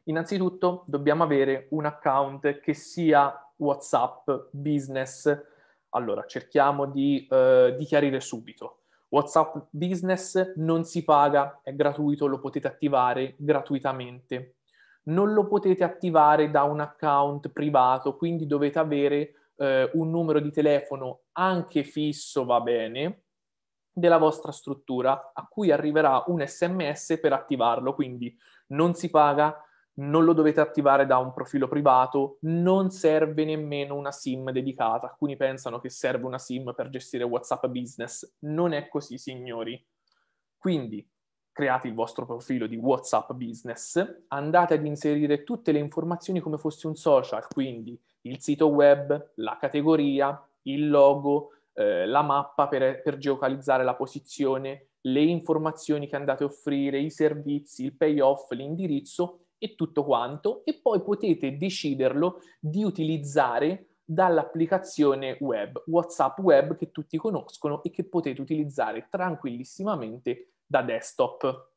Innanzitutto dobbiamo avere un account che sia WhatsApp business. Allora, cerchiamo di, eh, di chiarire subito. WhatsApp business non si paga, è gratuito, lo potete attivare gratuitamente. Non lo potete attivare da un account privato, quindi dovete avere eh, un numero di telefono anche fisso, va bene, della vostra struttura a cui arriverà un sms per attivarlo, quindi non si paga, non lo dovete attivare da un profilo privato, non serve nemmeno una SIM dedicata. Alcuni pensano che serve una SIM per gestire WhatsApp Business. Non è così, signori. Quindi create il vostro profilo di WhatsApp Business, andate ad inserire tutte le informazioni come fosse un social, quindi il sito web, la categoria, il logo, eh, la mappa per, per geocalizzare la posizione, le informazioni che andate a offrire, i servizi, il payoff, l'indirizzo e tutto quanto e poi potete deciderlo di utilizzare dall'applicazione web, WhatsApp web che tutti conoscono e che potete utilizzare tranquillissimamente da desktop.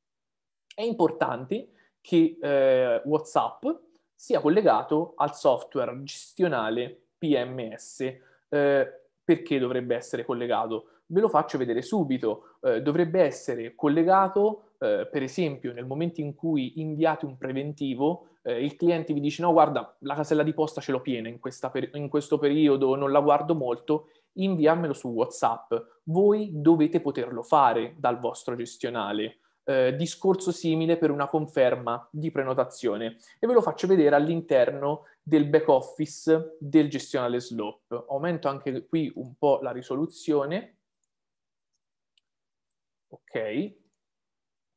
È importante che eh, WhatsApp sia collegato al software gestionale PMS. Eh, perché dovrebbe essere collegato? Ve lo faccio vedere subito. Eh, dovrebbe essere collegato eh, per esempio nel momento in cui inviate un preventivo, eh, il cliente vi dice no guarda la casella di posta ce l'ho piena in, per- in questo periodo, non la guardo molto, inviammelo su WhatsApp. Voi dovete poterlo fare dal vostro gestionale. Eh, discorso simile per una conferma di prenotazione e ve lo faccio vedere all'interno del back office del gestionale Slope. Aumento anche qui un po' la risoluzione. Ok,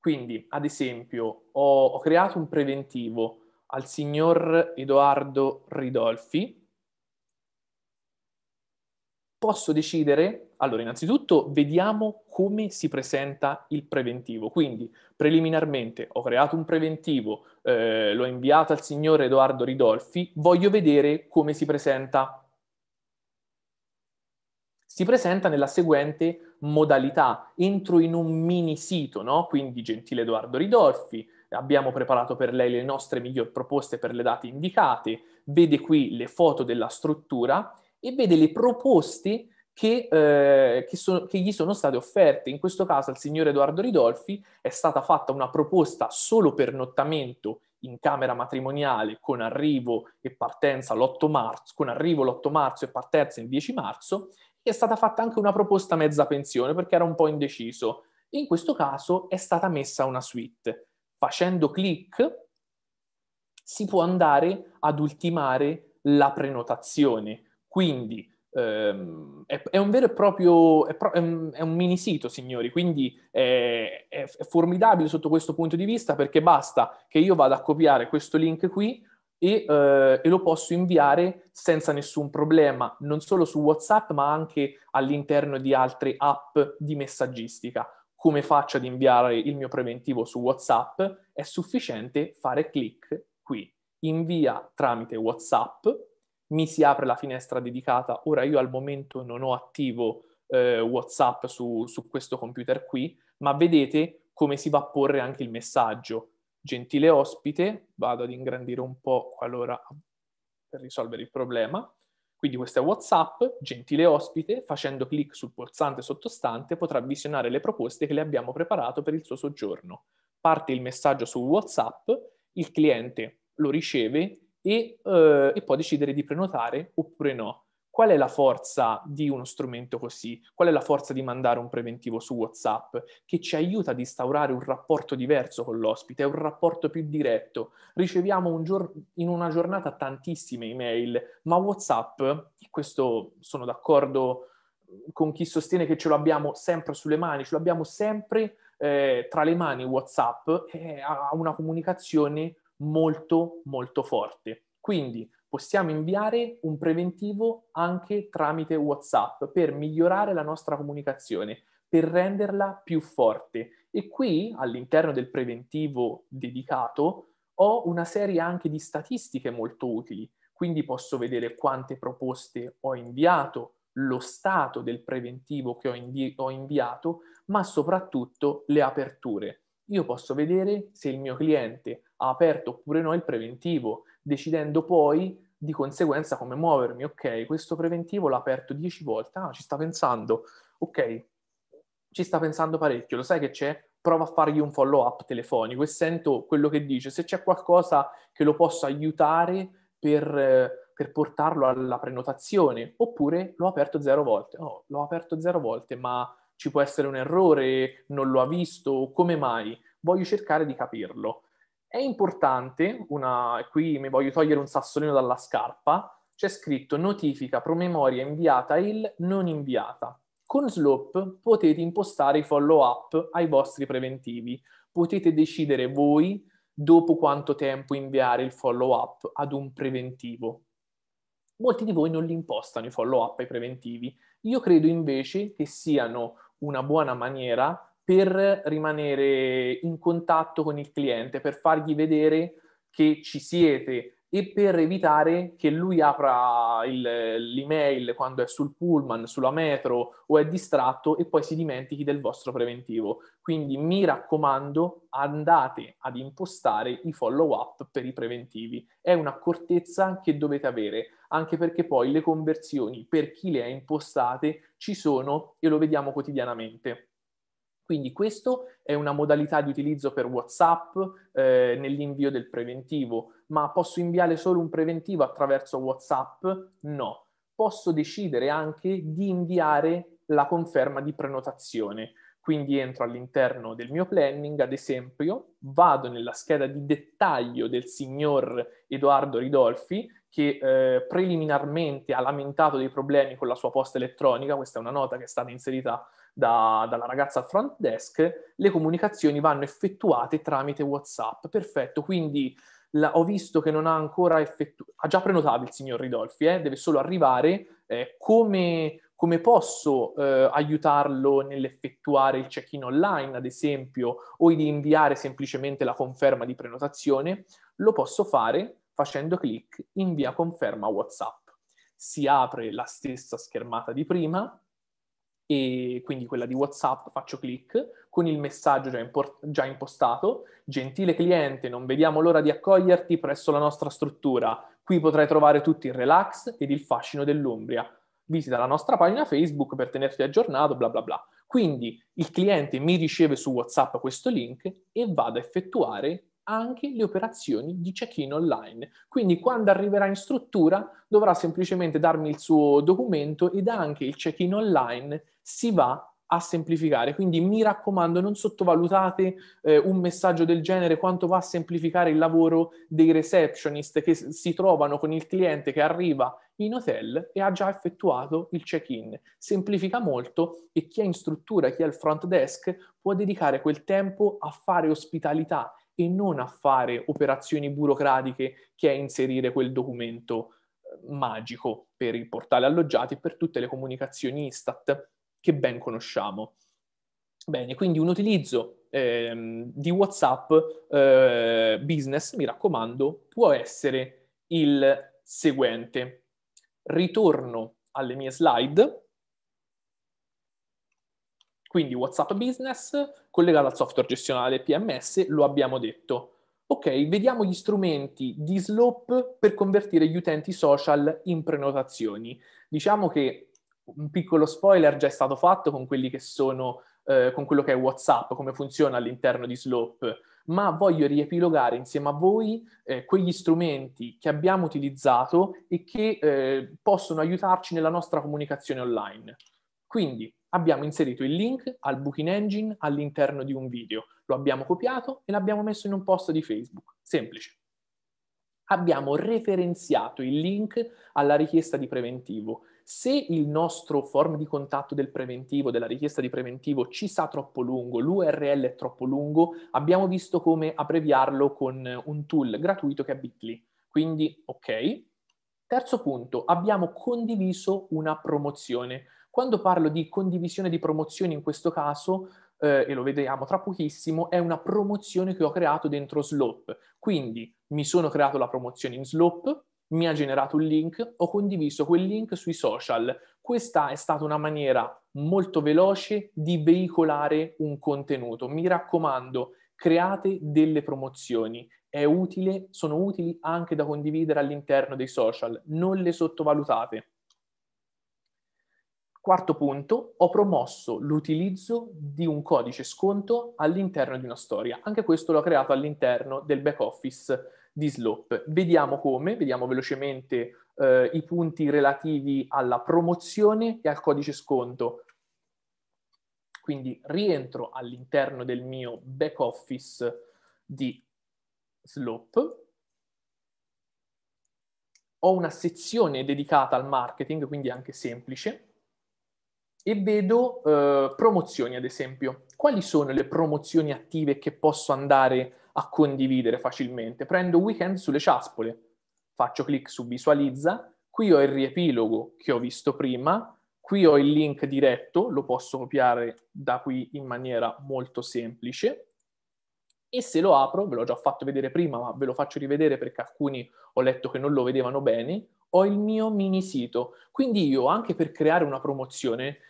quindi, ad esempio, ho, ho creato un preventivo al signor Edoardo Ridolfi. Posso decidere, allora innanzitutto vediamo come si presenta il preventivo, quindi preliminarmente ho creato un preventivo, eh, l'ho inviato al signor Edoardo Ridolfi, voglio vedere come si presenta. Si presenta nella seguente modalità, entro in un mini sito, no? quindi gentile Edoardo Ridolfi, abbiamo preparato per lei le nostre migliori proposte per le date indicate, vede qui le foto della struttura e vede le proposte che, eh, che, so- che, gli sono state offerte. In questo caso al signor Edoardo Ridolfi è stata fatta una proposta solo per nottamento in camera matrimoniale con arrivo e partenza l'8 marzo, con arrivo l'8 marzo e partenza il 10 marzo è stata fatta anche una proposta mezza pensione perché era un po' indeciso. In questo caso è stata messa una suite. Facendo clic si può andare ad ultimare la prenotazione. Quindi ehm, è, è, un vero e proprio, è, pro, è, un, è un, mini sito, signori, quindi è formidabile sotto questo punto di vista perché basta che io vada a copiare questo link qui, e, eh, e, lo posso inviare senza nessun problema, non solo su WhatsApp, ma anche all'interno di altre app di messaggistica. Come faccio ad inviare il mio preventivo su WhatsApp? È sufficiente fare clic qui, invia tramite WhatsApp, mi si apre la finestra dedicata. Ora io al momento non ho attivo eh, WhatsApp su, su questo computer qui, ma vedete come si va a porre anche il messaggio Gentile ospite, vado ad ingrandire un po' qualora per risolvere il problema. Quindi questo è WhatsApp, gentile ospite, facendo clic sul pulsante sottostante potrà visionare le proposte che le abbiamo preparato per il suo soggiorno. Parte il messaggio su WhatsApp, il cliente lo riceve e, eh, e può decidere di prenotare oppure no. Qual è la forza di uno strumento così? Qual è la forza di mandare un preventivo su WhatsApp che ci aiuta ad instaurare un rapporto diverso con l'ospite, un rapporto più diretto? Riceviamo un gior- in una giornata tantissime email, ma WhatsApp, e questo sono d'accordo mm, con chi sostiene che ce l'abbiamo sempre sulle mani, ce l'abbiamo sempre eh, tra le mani WhatsApp, eh, ha una comunicazione molto molto forte. Quindi possiamo inviare un preventivo anche tramite WhatsApp per migliorare la nostra comunicazione, per renderla più forte. E qui, all'interno del preventivo dedicato, ho una serie anche di statistiche molto utili, quindi posso vedere quante proposte ho inviato, lo stato del preventivo che ho, invi- ho, inviato, ma soprattutto le aperture. Io posso vedere se il mio cliente ha aperto oppure no il preventivo, decidendo poi di conseguenza come muovermi. Ok, questo preventivo l'ho aperto dieci volte, ah, ci sta pensando, ok, ci sta pensando parecchio, lo sai che c'è? Prova a fargli un follow up telefonico e sento quello che dice, se c'è qualcosa che lo possa aiutare per, per portarlo alla prenotazione, oppure l'ho aperto zero volte, oh, l'ho aperto zero volte, ma ci può essere un errore, non lo ha visto, come mai? Voglio cercare di capirlo. È importante, una, qui mi voglio togliere un sassolino dalla scarpa, c'è scritto notifica promemoria inviata il non inviata. Con Slope potete impostare i follow up ai vostri preventivi, potete decidere voi dopo quanto tempo inviare il follow up ad un preventivo. Molti di voi non li impostano i follow up ai preventivi. Io credo invece che siano una buona maniera per rimanere in contatto con il cliente, per fargli vedere che ci siete e per evitare che lui apra il, l'email quando è sul pullman, sulla metro o è distratto e poi si dimentichi del vostro preventivo. Quindi mi raccomando, andate ad impostare i follow up per i preventivi. È un'accortezza che dovete avere, anche perché poi le conversioni per chi le ha impostate ci sono e lo vediamo quotidianamente. Quindi questo è una modalità di utilizzo per WhatsApp eh, nell'invio del preventivo, ma posso inviare solo un preventivo attraverso WhatsApp? No. Posso decidere anche di inviare la conferma di prenotazione. Quindi entro all'interno del mio planning, ad esempio, vado nella scheda di dettaglio del signor Edoardo Ridolfi, che eh, preliminarmente ha lamentato dei problemi con la sua posta elettronica, questa è una nota che è stata inserita da, dalla ragazza al front desk, le comunicazioni vanno effettuate tramite WhatsApp. Perfetto, quindi la, ho visto che non ha ancora effettuato, ha già prenotato il signor Ridolfi, eh? deve solo arrivare. Eh, come, come posso eh, aiutarlo nell'effettuare il check-in online, ad esempio, o di inviare semplicemente la conferma di prenotazione, lo posso fare facendo clic invia conferma WhatsApp. Si apre la stessa schermata di prima, e quindi quella di WhatsApp faccio clic con il messaggio già, import- già, impostato. Gentile cliente, non vediamo l'ora di accoglierti presso la nostra struttura. Qui potrai trovare tutto il relax ed il fascino dell'Umbria. Visita la nostra pagina Facebook per tenerti aggiornato, bla bla bla. Quindi il cliente mi riceve su WhatsApp questo link e vado a effettuare anche le operazioni di check-in online. Quindi quando arriverà in struttura dovrà semplicemente darmi il suo documento ed anche il check-in online si va a semplificare. Quindi mi raccomando, non sottovalutate eh, un messaggio del genere quanto va a semplificare il lavoro dei receptionist che si trovano con il cliente che arriva in hotel e ha già effettuato il check-in. Semplifica molto e chi è in struttura, chi è al front desk, può dedicare quel tempo a fare ospitalità e non a fare operazioni burocratiche che è inserire quel documento eh, magico per il portale alloggiati e per tutte le comunicazioni Istat che ben conosciamo. Bene, quindi un utilizzo ehm, di WhatsApp eh, business, mi raccomando, può essere il seguente. Ritorno alle mie slide quindi WhatsApp Business collegato al software gestionale PMS, lo abbiamo detto. Ok, vediamo gli strumenti di Slope per convertire gli utenti social in prenotazioni. Diciamo che un piccolo spoiler già è stato fatto con quelli che sono eh, con quello che è WhatsApp, come funziona all'interno di Slope, ma voglio riepilogare insieme a voi eh, quegli strumenti che abbiamo utilizzato e che eh, possono aiutarci nella nostra comunicazione online. Quindi, abbiamo inserito il link al Booking Engine all'interno di un video, lo abbiamo copiato e l'abbiamo messo in un post di Facebook. Semplice. Abbiamo referenziato il link alla richiesta di preventivo. Se il nostro form di contatto del preventivo, della richiesta di preventivo, ci sa troppo lungo, l'URL è troppo lungo, abbiamo visto come abbreviarlo con un tool gratuito che è Bitly. Quindi, ok. Terzo punto, abbiamo condiviso una promozione quando parlo di condivisione di promozioni in questo caso, eh, e lo vedremo tra pochissimo, è una promozione che ho creato dentro Slope. Quindi mi sono creato la promozione in Slope, mi ha generato un link, ho condiviso quel link sui social. Questa è stata una maniera molto veloce di veicolare un contenuto. Mi raccomando, create delle promozioni. È utile, sono utili anche da condividere all'interno dei social, non le sottovalutate. Quarto punto, ho promosso l'utilizzo di un codice sconto all'interno di una storia. Anche questo l'ho creato all'interno del back office di Slope. Vediamo come, vediamo velocemente eh, i punti relativi alla promozione e al codice sconto. Quindi rientro all'interno del mio back office di Slope. Ho una sezione dedicata al marketing, quindi anche semplice e vedo eh, promozioni, ad esempio. Quali sono le promozioni attive che posso andare a condividere facilmente? Prendo weekend sulle ciaspole, faccio clic su visualizza, qui ho il riepilogo che ho visto prima, qui ho il link diretto, lo posso copiare da qui in maniera molto semplice e se lo apro, ve l'ho già fatto vedere prima, ma ve lo faccio rivedere perché alcuni ho letto che non lo vedevano bene, ho il mio mini sito. Quindi io, anche per creare una promozione,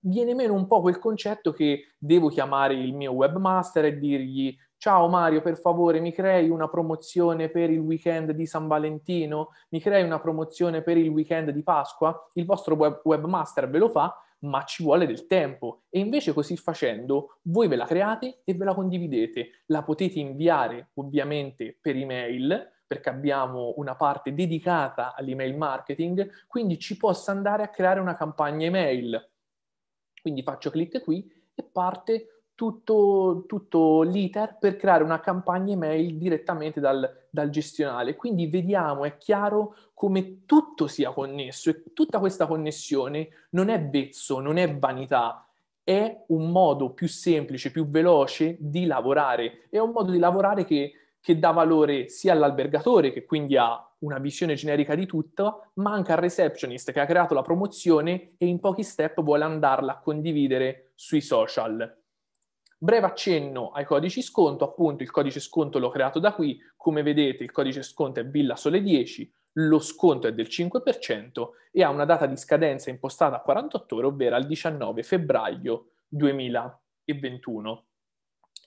viene meno un po' quel concetto che devo chiamare il mio webmaster e dirgli ciao Mario, per favore mi crei una promozione per il weekend di San Valentino, mi crei una promozione per il weekend di Pasqua, il vostro web- webmaster ve lo fa, ma ci vuole del tempo. E invece così facendo, voi ve la create e ve la condividete. La potete inviare ovviamente per email, perché abbiamo una parte dedicata all'email marketing, quindi ci possa andare a creare una campagna email. Quindi faccio clic qui e parte tutto, tutto l'iter per creare una campagna email direttamente dal, dal gestionale. Quindi vediamo, è chiaro come tutto sia connesso e tutta questa connessione non è vezzo, non è vanità, è un modo più semplice, più veloce di lavorare. È un modo di lavorare che che dà valore sia all'albergatore, che quindi ha una visione generica di tutto, ma anche al receptionist che ha creato la promozione e in pochi step vuole andarla a condividere sui social. Breve accenno ai codici sconto, appunto il codice sconto l'ho creato da qui, come vedete il codice sconto è Villa Sole 10, lo sconto è del 5% e ha una data di scadenza impostata a 48 ore, ovvero al 19 febbraio 2021.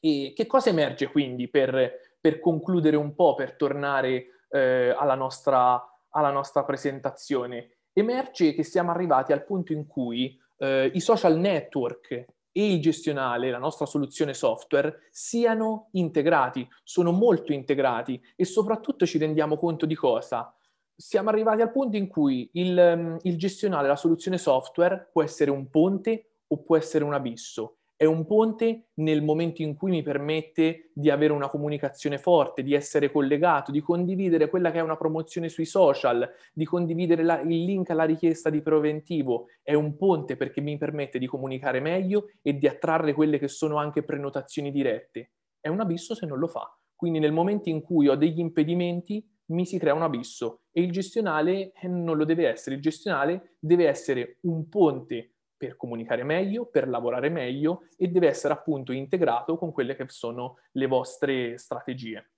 E che cosa emerge quindi per per concludere un po', per tornare eh, alla, nostra, alla, nostra, presentazione, emerge che siamo arrivati al punto in cui eh, i social network e il gestionale, la nostra soluzione software, siano integrati, sono molto integrati e soprattutto ci rendiamo conto di cosa? Siamo arrivati al punto in cui il, mm, il gestionale, la soluzione software può essere un ponte o può essere un abisso è un ponte nel momento in cui mi permette di avere una comunicazione forte, di essere collegato, di condividere quella che è una promozione sui social, di condividere la, il link alla richiesta di preventivo. È un ponte perché mi permette di comunicare meglio e di attrarre quelle che sono anche prenotazioni dirette. È un abisso se non lo fa. Quindi nel momento in cui ho degli impedimenti, mi si crea un abisso e il gestionale eh, non lo deve essere, il gestionale deve essere un ponte per comunicare meglio, per lavorare meglio e deve essere appunto integrato con quelle che sono le vostre strategie.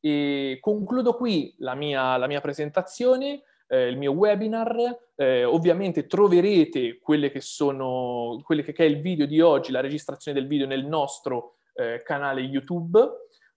E concludo qui la mia, la mia presentazione, eh, il mio webinar. Eh, ovviamente troverete quelle che sono, quelle che, è il video di oggi, la registrazione del video nel nostro eh, canale YouTube.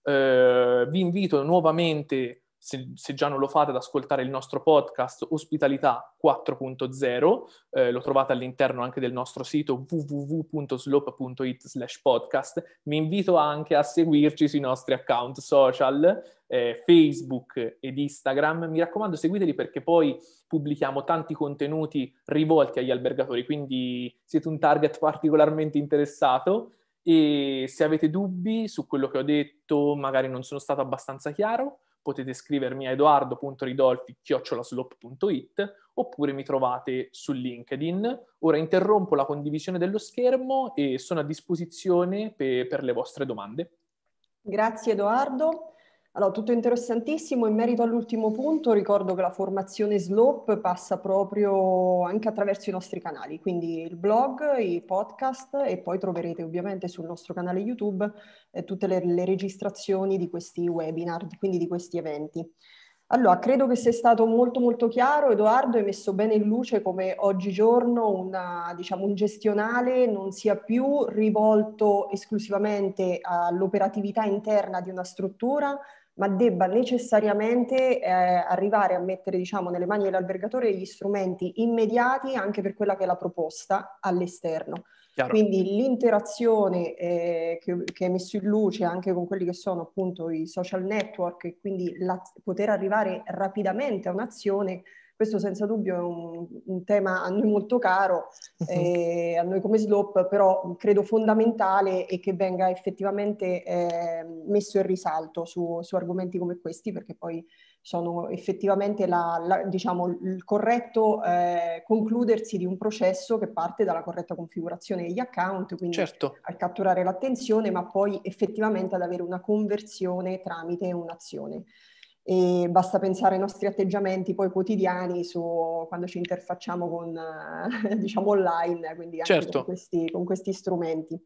Eh, vi invito nuovamente a se, se, già non lo fate, ad ascoltare il nostro podcast Ospitalità 4.0, eh, lo trovate all'interno anche del nostro sito www.slope.it slash podcast. Vi invito anche a seguirci sui nostri account social, eh, Facebook ed Instagram. Mi raccomando, seguiteli perché poi pubblichiamo tanti contenuti rivolti agli albergatori, quindi siete un target particolarmente interessato e se avete dubbi su quello che ho detto, magari non sono stato abbastanza chiaro, potete scrivermi a edoardo.ridolfi.it oppure mi trovate su LinkedIn. Ora interrompo la condivisione dello schermo e sono a disposizione per, per le vostre domande. Grazie Edoardo. Allora, tutto interessantissimo. In merito all'ultimo punto, ricordo che la formazione Slope passa proprio anche attraverso i nostri canali, quindi il blog, i podcast e poi troverete ovviamente sul nostro canale YouTube eh, tutte le, le registrazioni di questi webinar, quindi di questi eventi. Allora, credo che sia stato molto molto chiaro, Edoardo, hai messo bene in luce come oggigiorno una, diciamo, un gestionale non sia più rivolto esclusivamente all'operatività interna di una struttura, ma debba necessariamente eh, arrivare a mettere diciamo, nelle mani dell'albergatore gli strumenti immediati anche per quella che è la proposta all'esterno. Chiaro. Quindi l'interazione eh, che, che, è messo in luce anche con quelli che sono appunto i social network e quindi la, poter arrivare rapidamente a un'azione questo senza dubbio è un, un tema a noi molto caro, mhm. eh, a noi come SLOP, però credo fondamentale e che venga effettivamente eh, messo in risalto su, su, argomenti come questi, perché poi sono effettivamente la, la, diciamo, il corretto eh, concludersi di un processo che parte dalla corretta configurazione degli account, quindi certo. al catturare l'attenzione, ma poi effettivamente ad avere una conversione tramite un'azione e basta pensare ai nostri atteggiamenti poi quotidiani su quando ci interfacciamo con, eh, diciamo, online, quindi anche certo. con, questi, con questi strumenti.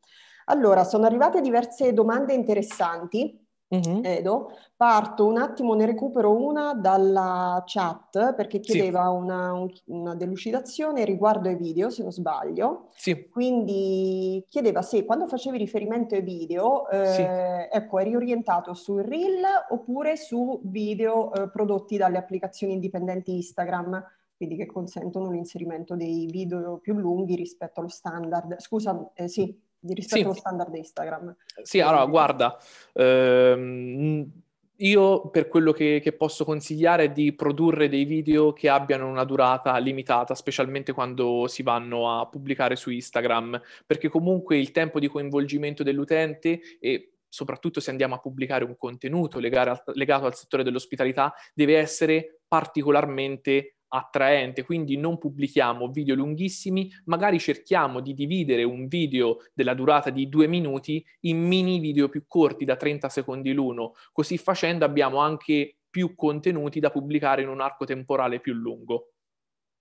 Allora, sono arrivate diverse domande interessanti mm-hmm. credo. Parto un attimo, ne recupero una dalla chat perché chiedeva sì. una, una, delucidazione riguardo ai video, se non sbaglio. Sì. Quindi chiedeva se quando facevi riferimento ai video, eh, sì. ecco, eri orientato su reel oppure su video eh, prodotti dalle applicazioni indipendenti Instagram quindi che consentono l'inserimento dei video più lunghi rispetto allo standard. Scusa, eh, sì, rispetto sì. allo standard Instagram. Sì, allora, guarda, ehm, io per quello che, che, posso consigliare è di produrre dei video che abbiano una durata limitata, specialmente quando si vanno a pubblicare su Instagram, perché comunque il tempo di coinvolgimento dell'utente e soprattutto se andiamo a pubblicare un contenuto legato al, legato al settore dell'ospitalità deve essere particolarmente attraente, quindi non pubblichiamo video lunghissimi, magari cerchiamo di dividere un video della durata di due minuti in mini video più corti da 30 secondi l'uno, così facendo abbiamo anche più contenuti da pubblicare in un arco temporale più lungo.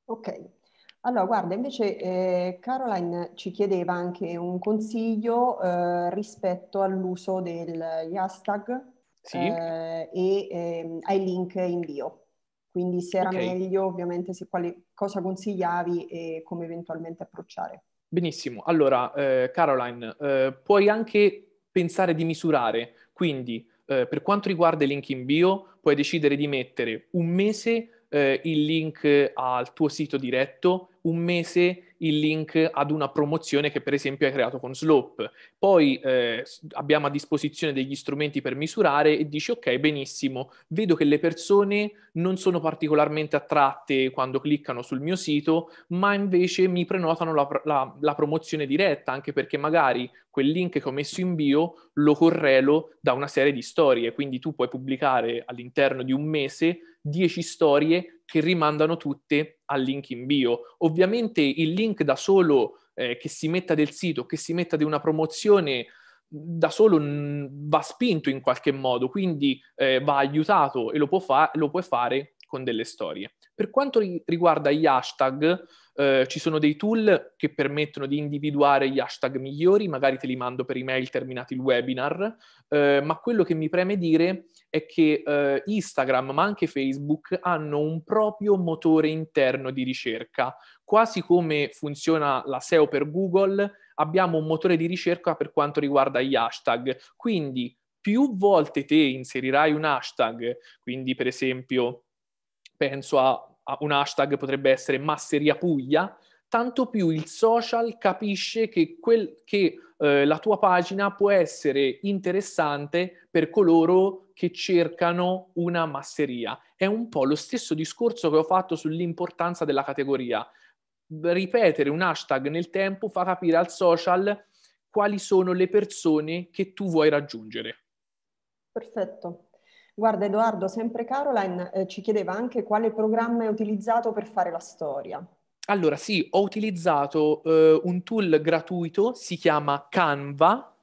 Ok, allora guarda, invece eh, Caroline ci chiedeva anche un consiglio eh, rispetto all'uso degli hashtag sì. eh, e ehm, ai link in bio. Quindi se era okay. meglio, ovviamente, se quale, cosa consigliavi e come eventualmente approcciare. Benissimo. Allora, eh, Caroline, eh, puoi anche pensare di misurare. Quindi, eh, per quanto riguarda i link in bio, puoi decidere di mettere un mese eh, il link al tuo sito diretto, un mese il link ad una promozione che per esempio hai creato con Slope. Poi eh, abbiamo a disposizione degli strumenti per misurare e dici ok, benissimo, vedo che le persone non sono particolarmente attratte quando cliccano sul mio sito, ma invece mi prenotano la, la, la promozione diretta, anche perché magari quel link che ho messo in bio lo correlo da una serie di storie, quindi tu puoi pubblicare all'interno di un mese 10 storie che rimandano tutte al link in bio. Ovviamente il link da solo eh, che si metta del sito, che si metta di una promozione, da solo va spinto in qualche modo, quindi eh, va aiutato e lo, fa- lo puoi fare con delle storie. Per quanto riguarda gli hashtag, eh, ci sono dei tool che permettono di individuare gli hashtag migliori, magari te li mando per email terminati il webinar, eh, ma quello che mi preme dire è che eh, Instagram, ma anche Facebook, hanno un proprio motore interno di ricerca. Quasi come funziona la SEO per Google, abbiamo un motore di ricerca per quanto riguarda gli hashtag. Quindi più volte te inserirai un hashtag, quindi per esempio penso a, a un hashtag potrebbe essere Masseria Puglia, tanto più il social capisce che, quel, che eh, la tua pagina può essere interessante per coloro che cercano una masseria. È un po' lo stesso discorso che ho fatto sull'importanza della categoria. Ripetere un hashtag nel tempo fa capire al social quali sono le persone che tu vuoi raggiungere. Perfetto. Guarda Edoardo, sempre Caroline eh, ci chiedeva anche quale programma è utilizzato per fare la storia. Allora, sì, ho utilizzato eh, un tool gratuito, si chiama Canva,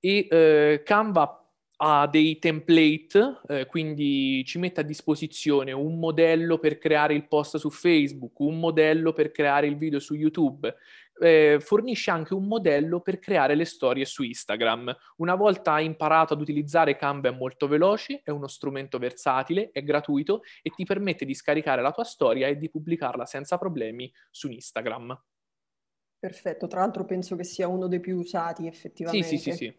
e eh, Canva ha dei template, eh, quindi ci mette a disposizione un modello per creare il post su Facebook, un modello per creare il video su YouTube, eh, fornisce anche un modello per creare le storie su Instagram. Una volta imparato ad utilizzare Canva è molto veloce, è uno strumento versatile, è gratuito e ti permette di scaricare la tua storia e di pubblicarla senza problemi su Instagram. Perfetto, tra l'altro penso che sia uno dei più usati effettivamente. Sì, sì, sì. sì.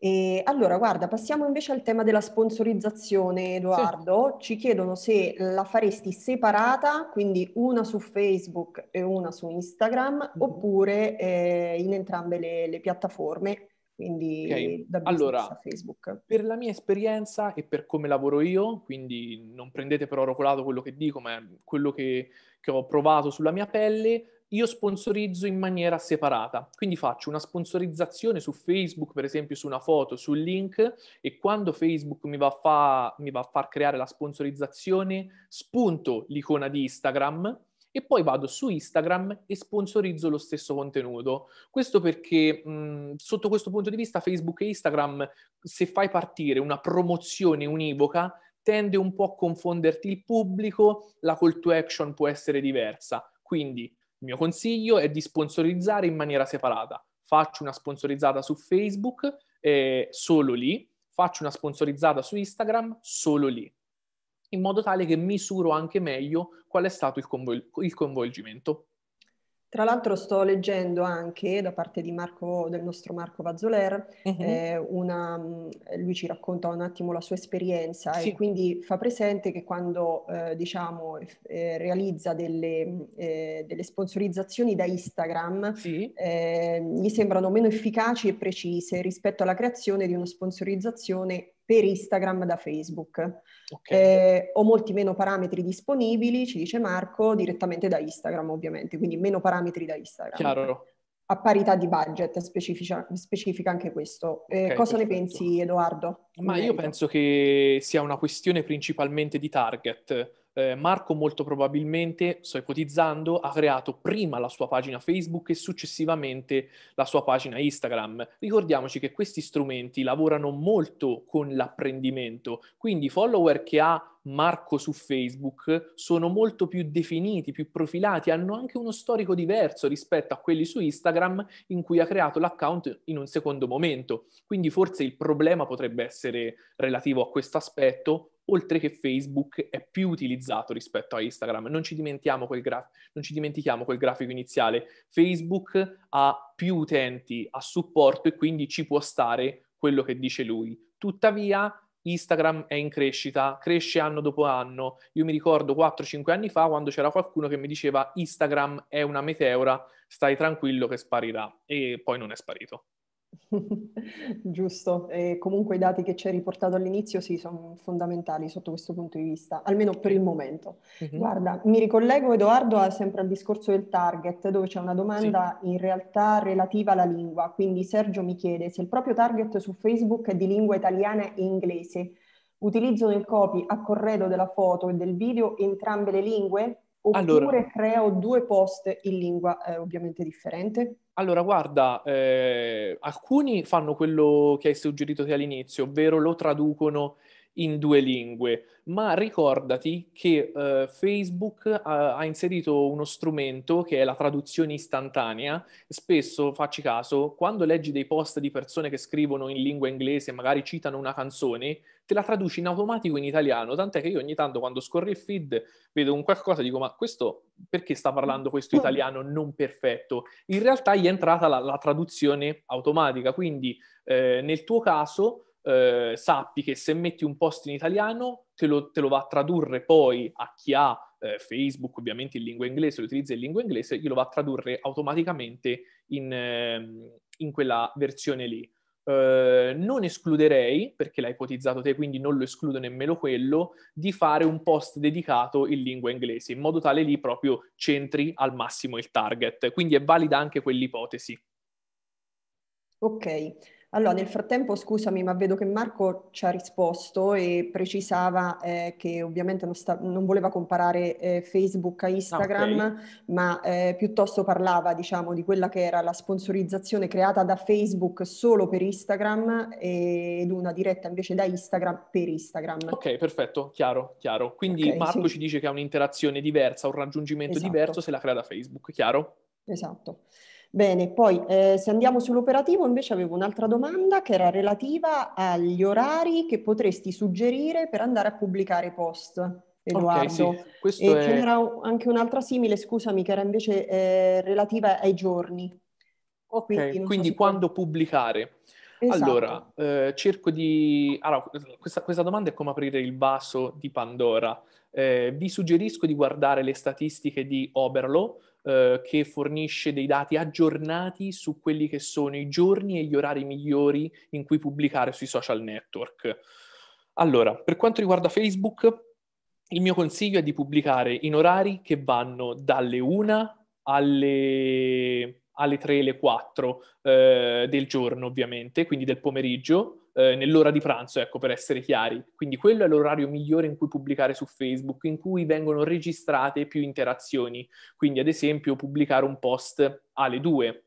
E allora, guarda, passiamo invece al tema della sponsorizzazione, Edoardo. Sì. Ci chiedono se la faresti separata, quindi una su Facebook e una su Instagram, mm-hmm. oppure eh, in entrambe le, le piattaforme, quindi okay. da allora, Facebook. Per la mia esperienza e per come lavoro io, quindi non prendete per oro colato quello che dico, ma quello che, che ho provato sulla mia pelle, io sponsorizzo in maniera separata. Quindi faccio una sponsorizzazione su Facebook, per esempio su una foto, sul link, e quando Facebook mi va a, fa, mi va a far creare la sponsorizzazione, spunto l'icona di Instagram e poi vado su Instagram e sponsorizzo lo stesso contenuto. Questo perché mh, sotto questo punto di vista Facebook e Instagram, se fai partire una promozione univoca, tende un po' a confonderti il pubblico, la call to action può essere diversa. Quindi il mio consiglio è di sponsorizzare in maniera separata. Faccio una sponsorizzata su Facebook, eh, solo lì, faccio una sponsorizzata su Instagram, solo lì, in modo tale che misuro anche meglio qual è stato il, convol- il coinvolgimento. Tra l'altro sto leggendo anche da parte Marco, del nostro Marco Vazzoler, uh-huh. eh, una, mm, lui ci racconta un attimo la sua esperienza sì. e quindi fa presente che quando eh, diciamo, eh, eh realizza delle, mm, eh, delle, sponsorizzazioni da Instagram sì. Eh, gli sembrano meno efficaci e precise rispetto alla creazione di una sponsorizzazione per Instagram da Facebook. Okay. Eh, ho molti meno parametri disponibili, ci dice Marco, direttamente da Instagram ovviamente, quindi meno parametri da Instagram. Chiaro. A parità di budget, specifica, specifica anche questo. Eh, okay, cosa perfetto. ne pensi Edoardo? Ma io penso che sia una questione principalmente di target eh, Marco molto probabilmente, sto ipotizzando, ha creato prima la sua pagina Facebook e successivamente la sua pagina Instagram. Ricordiamoci che questi strumenti lavorano molto con l'apprendimento, quindi i follower che ha Marco su Facebook sono molto più definiti, più profilati, hanno anche uno storico diverso rispetto a quelli su Instagram in cui ha creato l'account in un secondo momento. Quindi forse il problema potrebbe essere relativo a questo aspetto oltre che Facebook è più utilizzato rispetto a Instagram. Non ci dimentichiamo quel, graf- dimentichiamo quel grafico iniziale. Facebook ha più utenti a supporto e quindi ci può stare quello che dice lui. Tuttavia, Instagram è in crescita, cresce anno dopo anno. Io mi ricordo 4-5 anni fa quando c'era qualcuno che mi diceva Instagram è una meteora, stai tranquillo che sparirà e poi non è sparito. Giusto, e comunque i dati che ci hai riportato all'inizio sì, sono fondamentali sotto questo punto di vista, almeno per il momento. Mm-hmm. Guarda, mi ricollego Edoardo sempre al discorso del target, dove c'è una domanda sì. in realtà relativa alla lingua, quindi Sergio mi chiede se il proprio target su Facebook è di lingua italiana e inglese, utilizzo nel copy a corredo della foto e del video entrambe le lingue? Oppure allora, creo due post in lingua eh, ovviamente differente? Allora, guarda, eh, alcuni fanno quello che hai suggerito te all'inizio, ovvero lo traducono in due lingue, ma ricordati che eh, Facebook ha, ha, inserito uno strumento che è la traduzione istantanea. Spesso, facci caso, quando leggi dei post di persone che scrivono in lingua inglese, magari citano una canzone, te la traduci in automatico in italiano, tant'è che io ogni tanto quando scorri il feed vedo un qualcosa e dico ma questo perché sta parlando questo italiano non perfetto? In realtà gli è entrata la, la traduzione automatica, quindi eh, nel tuo caso eh, sappi che se metti un post in italiano te lo, te lo va a tradurre poi a chi ha eh, Facebook, ovviamente in lingua inglese, lo utilizza in lingua inglese, glielo va a tradurre automaticamente in, eh, in quella versione lì. Eh, non escluderei, perché l'hai ipotizzato te, quindi non lo escludo nemmeno quello, di fare un post dedicato in lingua inglese, in modo tale lì proprio centri al massimo il target. Quindi è valida anche quell'ipotesi. Ok, allora, nel frattempo, scusami, ma vedo che Marco ci ha risposto e precisava eh, che ovviamente non, sta, non voleva comparare eh, Facebook a ah, Instagram, okay. ma eh, piuttosto parlava, diciamo, di quella che era la sponsorizzazione creata da Facebook solo per Instagram ed una diretta invece da Instagram per Instagram. Ok, perfetto, chiaro, chiaro. Quindi okay, Marco sì. ci dice che ha un'interazione diversa, un raggiungimento esatto. diverso se la crea da Facebook, chiaro? Esatto. Bene, poi eh, se andiamo sull'operativo invece avevo un'altra domanda che era relativa agli orari che potresti suggerire per andare a pubblicare post. Edoardo. Okay, sì. e è... ce n'era anche un'altra simile, scusami, che era invece eh, relativa ai giorni. Ok, quindi, quindi so quando puoi... pubblicare. Esatto. Allora, eh, cerco di... Allora, questa, questa, domanda è come aprire il vaso di Pandora. Eh, vi suggerisco di guardare le statistiche di Oberlo, eh, che fornisce dei dati aggiornati su quelli che sono i giorni e gli orari migliori in cui pubblicare sui social network. Allora, per quanto riguarda Facebook, il mio consiglio è di pubblicare in orari che vanno dalle 1 alle, alle 3, alle 4 eh, del giorno, ovviamente, quindi del pomeriggio, eh, nell'ora di pranzo, ecco, per essere chiari. Quindi quello è l'orario migliore in cui pubblicare su Facebook, in cui vengono registrate più interazioni. Quindi, ad esempio, pubblicare un post alle 2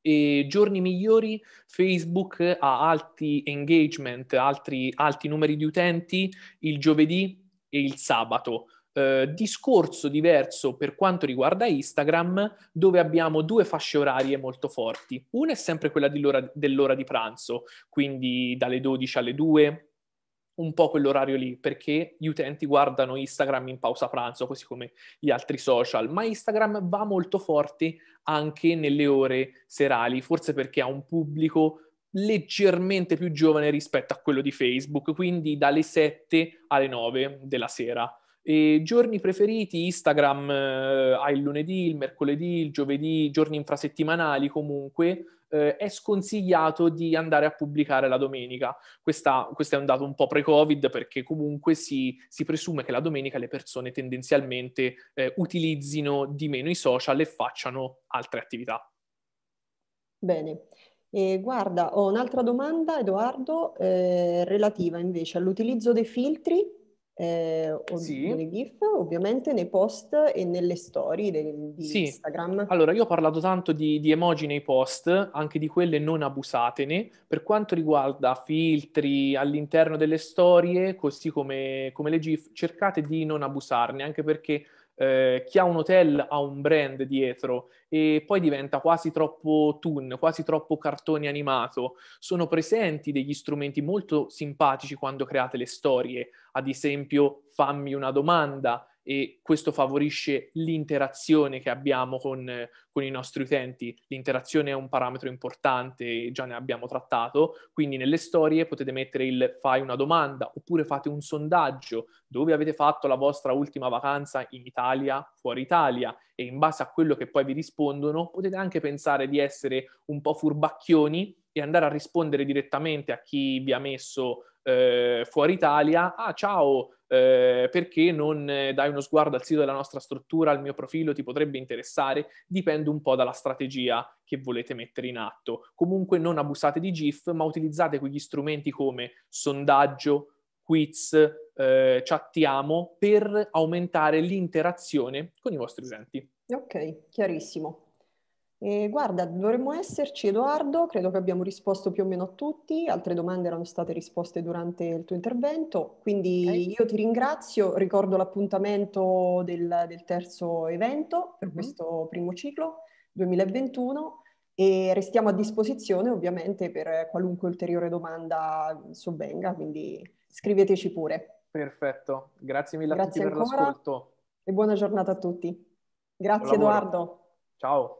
e giorni migliori Facebook ha alti engagement, altri, alti numeri di utenti il giovedì e il sabato eh, discorso diverso per quanto riguarda Instagram, dove abbiamo due fasce orarie molto forti. Una è sempre quella dell'ora di pranzo, quindi dalle 12 alle 2, un po' quell'orario lì, perché gli utenti guardano Instagram in pausa pranzo, così come gli altri social, ma Instagram va molto forte anche nelle ore serali, forse perché ha un pubblico leggermente più giovane rispetto a quello di Facebook, quindi dalle 7 alle 9 della sera. E giorni preferiti, Instagram eh, ha il lunedì, il mercoledì, il giovedì, giorni infrasettimanali comunque, eh, è sconsigliato di andare a pubblicare la domenica. Questa, questo è un dato un po' pre-Covid perché comunque si, si presume che la domenica le persone tendenzialmente eh, utilizzino di meno i social e facciano altre attività. Bene. E guarda, ho un'altra domanda, Edoardo, eh, relativa invece all'utilizzo dei filtri eh, sì. nelle GIF, ovviamente nei post e nelle storie de- di sì. Instagram. Allora, io ho parlato tanto di, di, emoji nei post, anche di quelle non abusatene. Per quanto riguarda filtri all'interno delle storie, così come, come le GIF, cercate di non abusarne, anche perché eh, chi ha un hotel ha un brand dietro e poi diventa quasi troppo toon, quasi troppo cartone animato. Sono presenti degli strumenti molto simpatici quando create le storie, ad esempio fammi una domanda, e questo favorisce l'interazione che abbiamo con, con, i nostri utenti. L'interazione è un parametro importante, già ne abbiamo trattato, quindi nelle storie potete mettere il fai una domanda oppure fate un sondaggio dove avete fatto la vostra ultima vacanza in Italia, fuori Italia e in base a quello che poi vi rispondono potete anche pensare di essere un po' furbacchioni e andare a rispondere direttamente a chi vi ha messo eh, fuori Italia, ah ciao, eh, perché non eh, dai uno sguardo al sito della nostra struttura, al mio profilo, ti potrebbe interessare, dipende un po' dalla strategia che volete mettere in atto. Comunque non abusate di GIF, ma utilizzate quegli strumenti come sondaggio, quiz, eh, chattiamo per aumentare l'interazione con i vostri utenti. Ok, chiarissimo. E guarda, dovremmo esserci Edoardo, credo che abbiamo risposto più o meno a tutti, altre domande erano state risposte durante il tuo intervento, quindi okay. io ti ringrazio, ricordo l'appuntamento del, del terzo evento per mm-hmm. questo primo ciclo 2021 e restiamo a disposizione ovviamente per qualunque ulteriore domanda sovvenga, quindi scriveteci pure. Perfetto, grazie mille grazie a tutti per l'ascolto. E buona giornata a tutti. Grazie Edoardo. Ciao.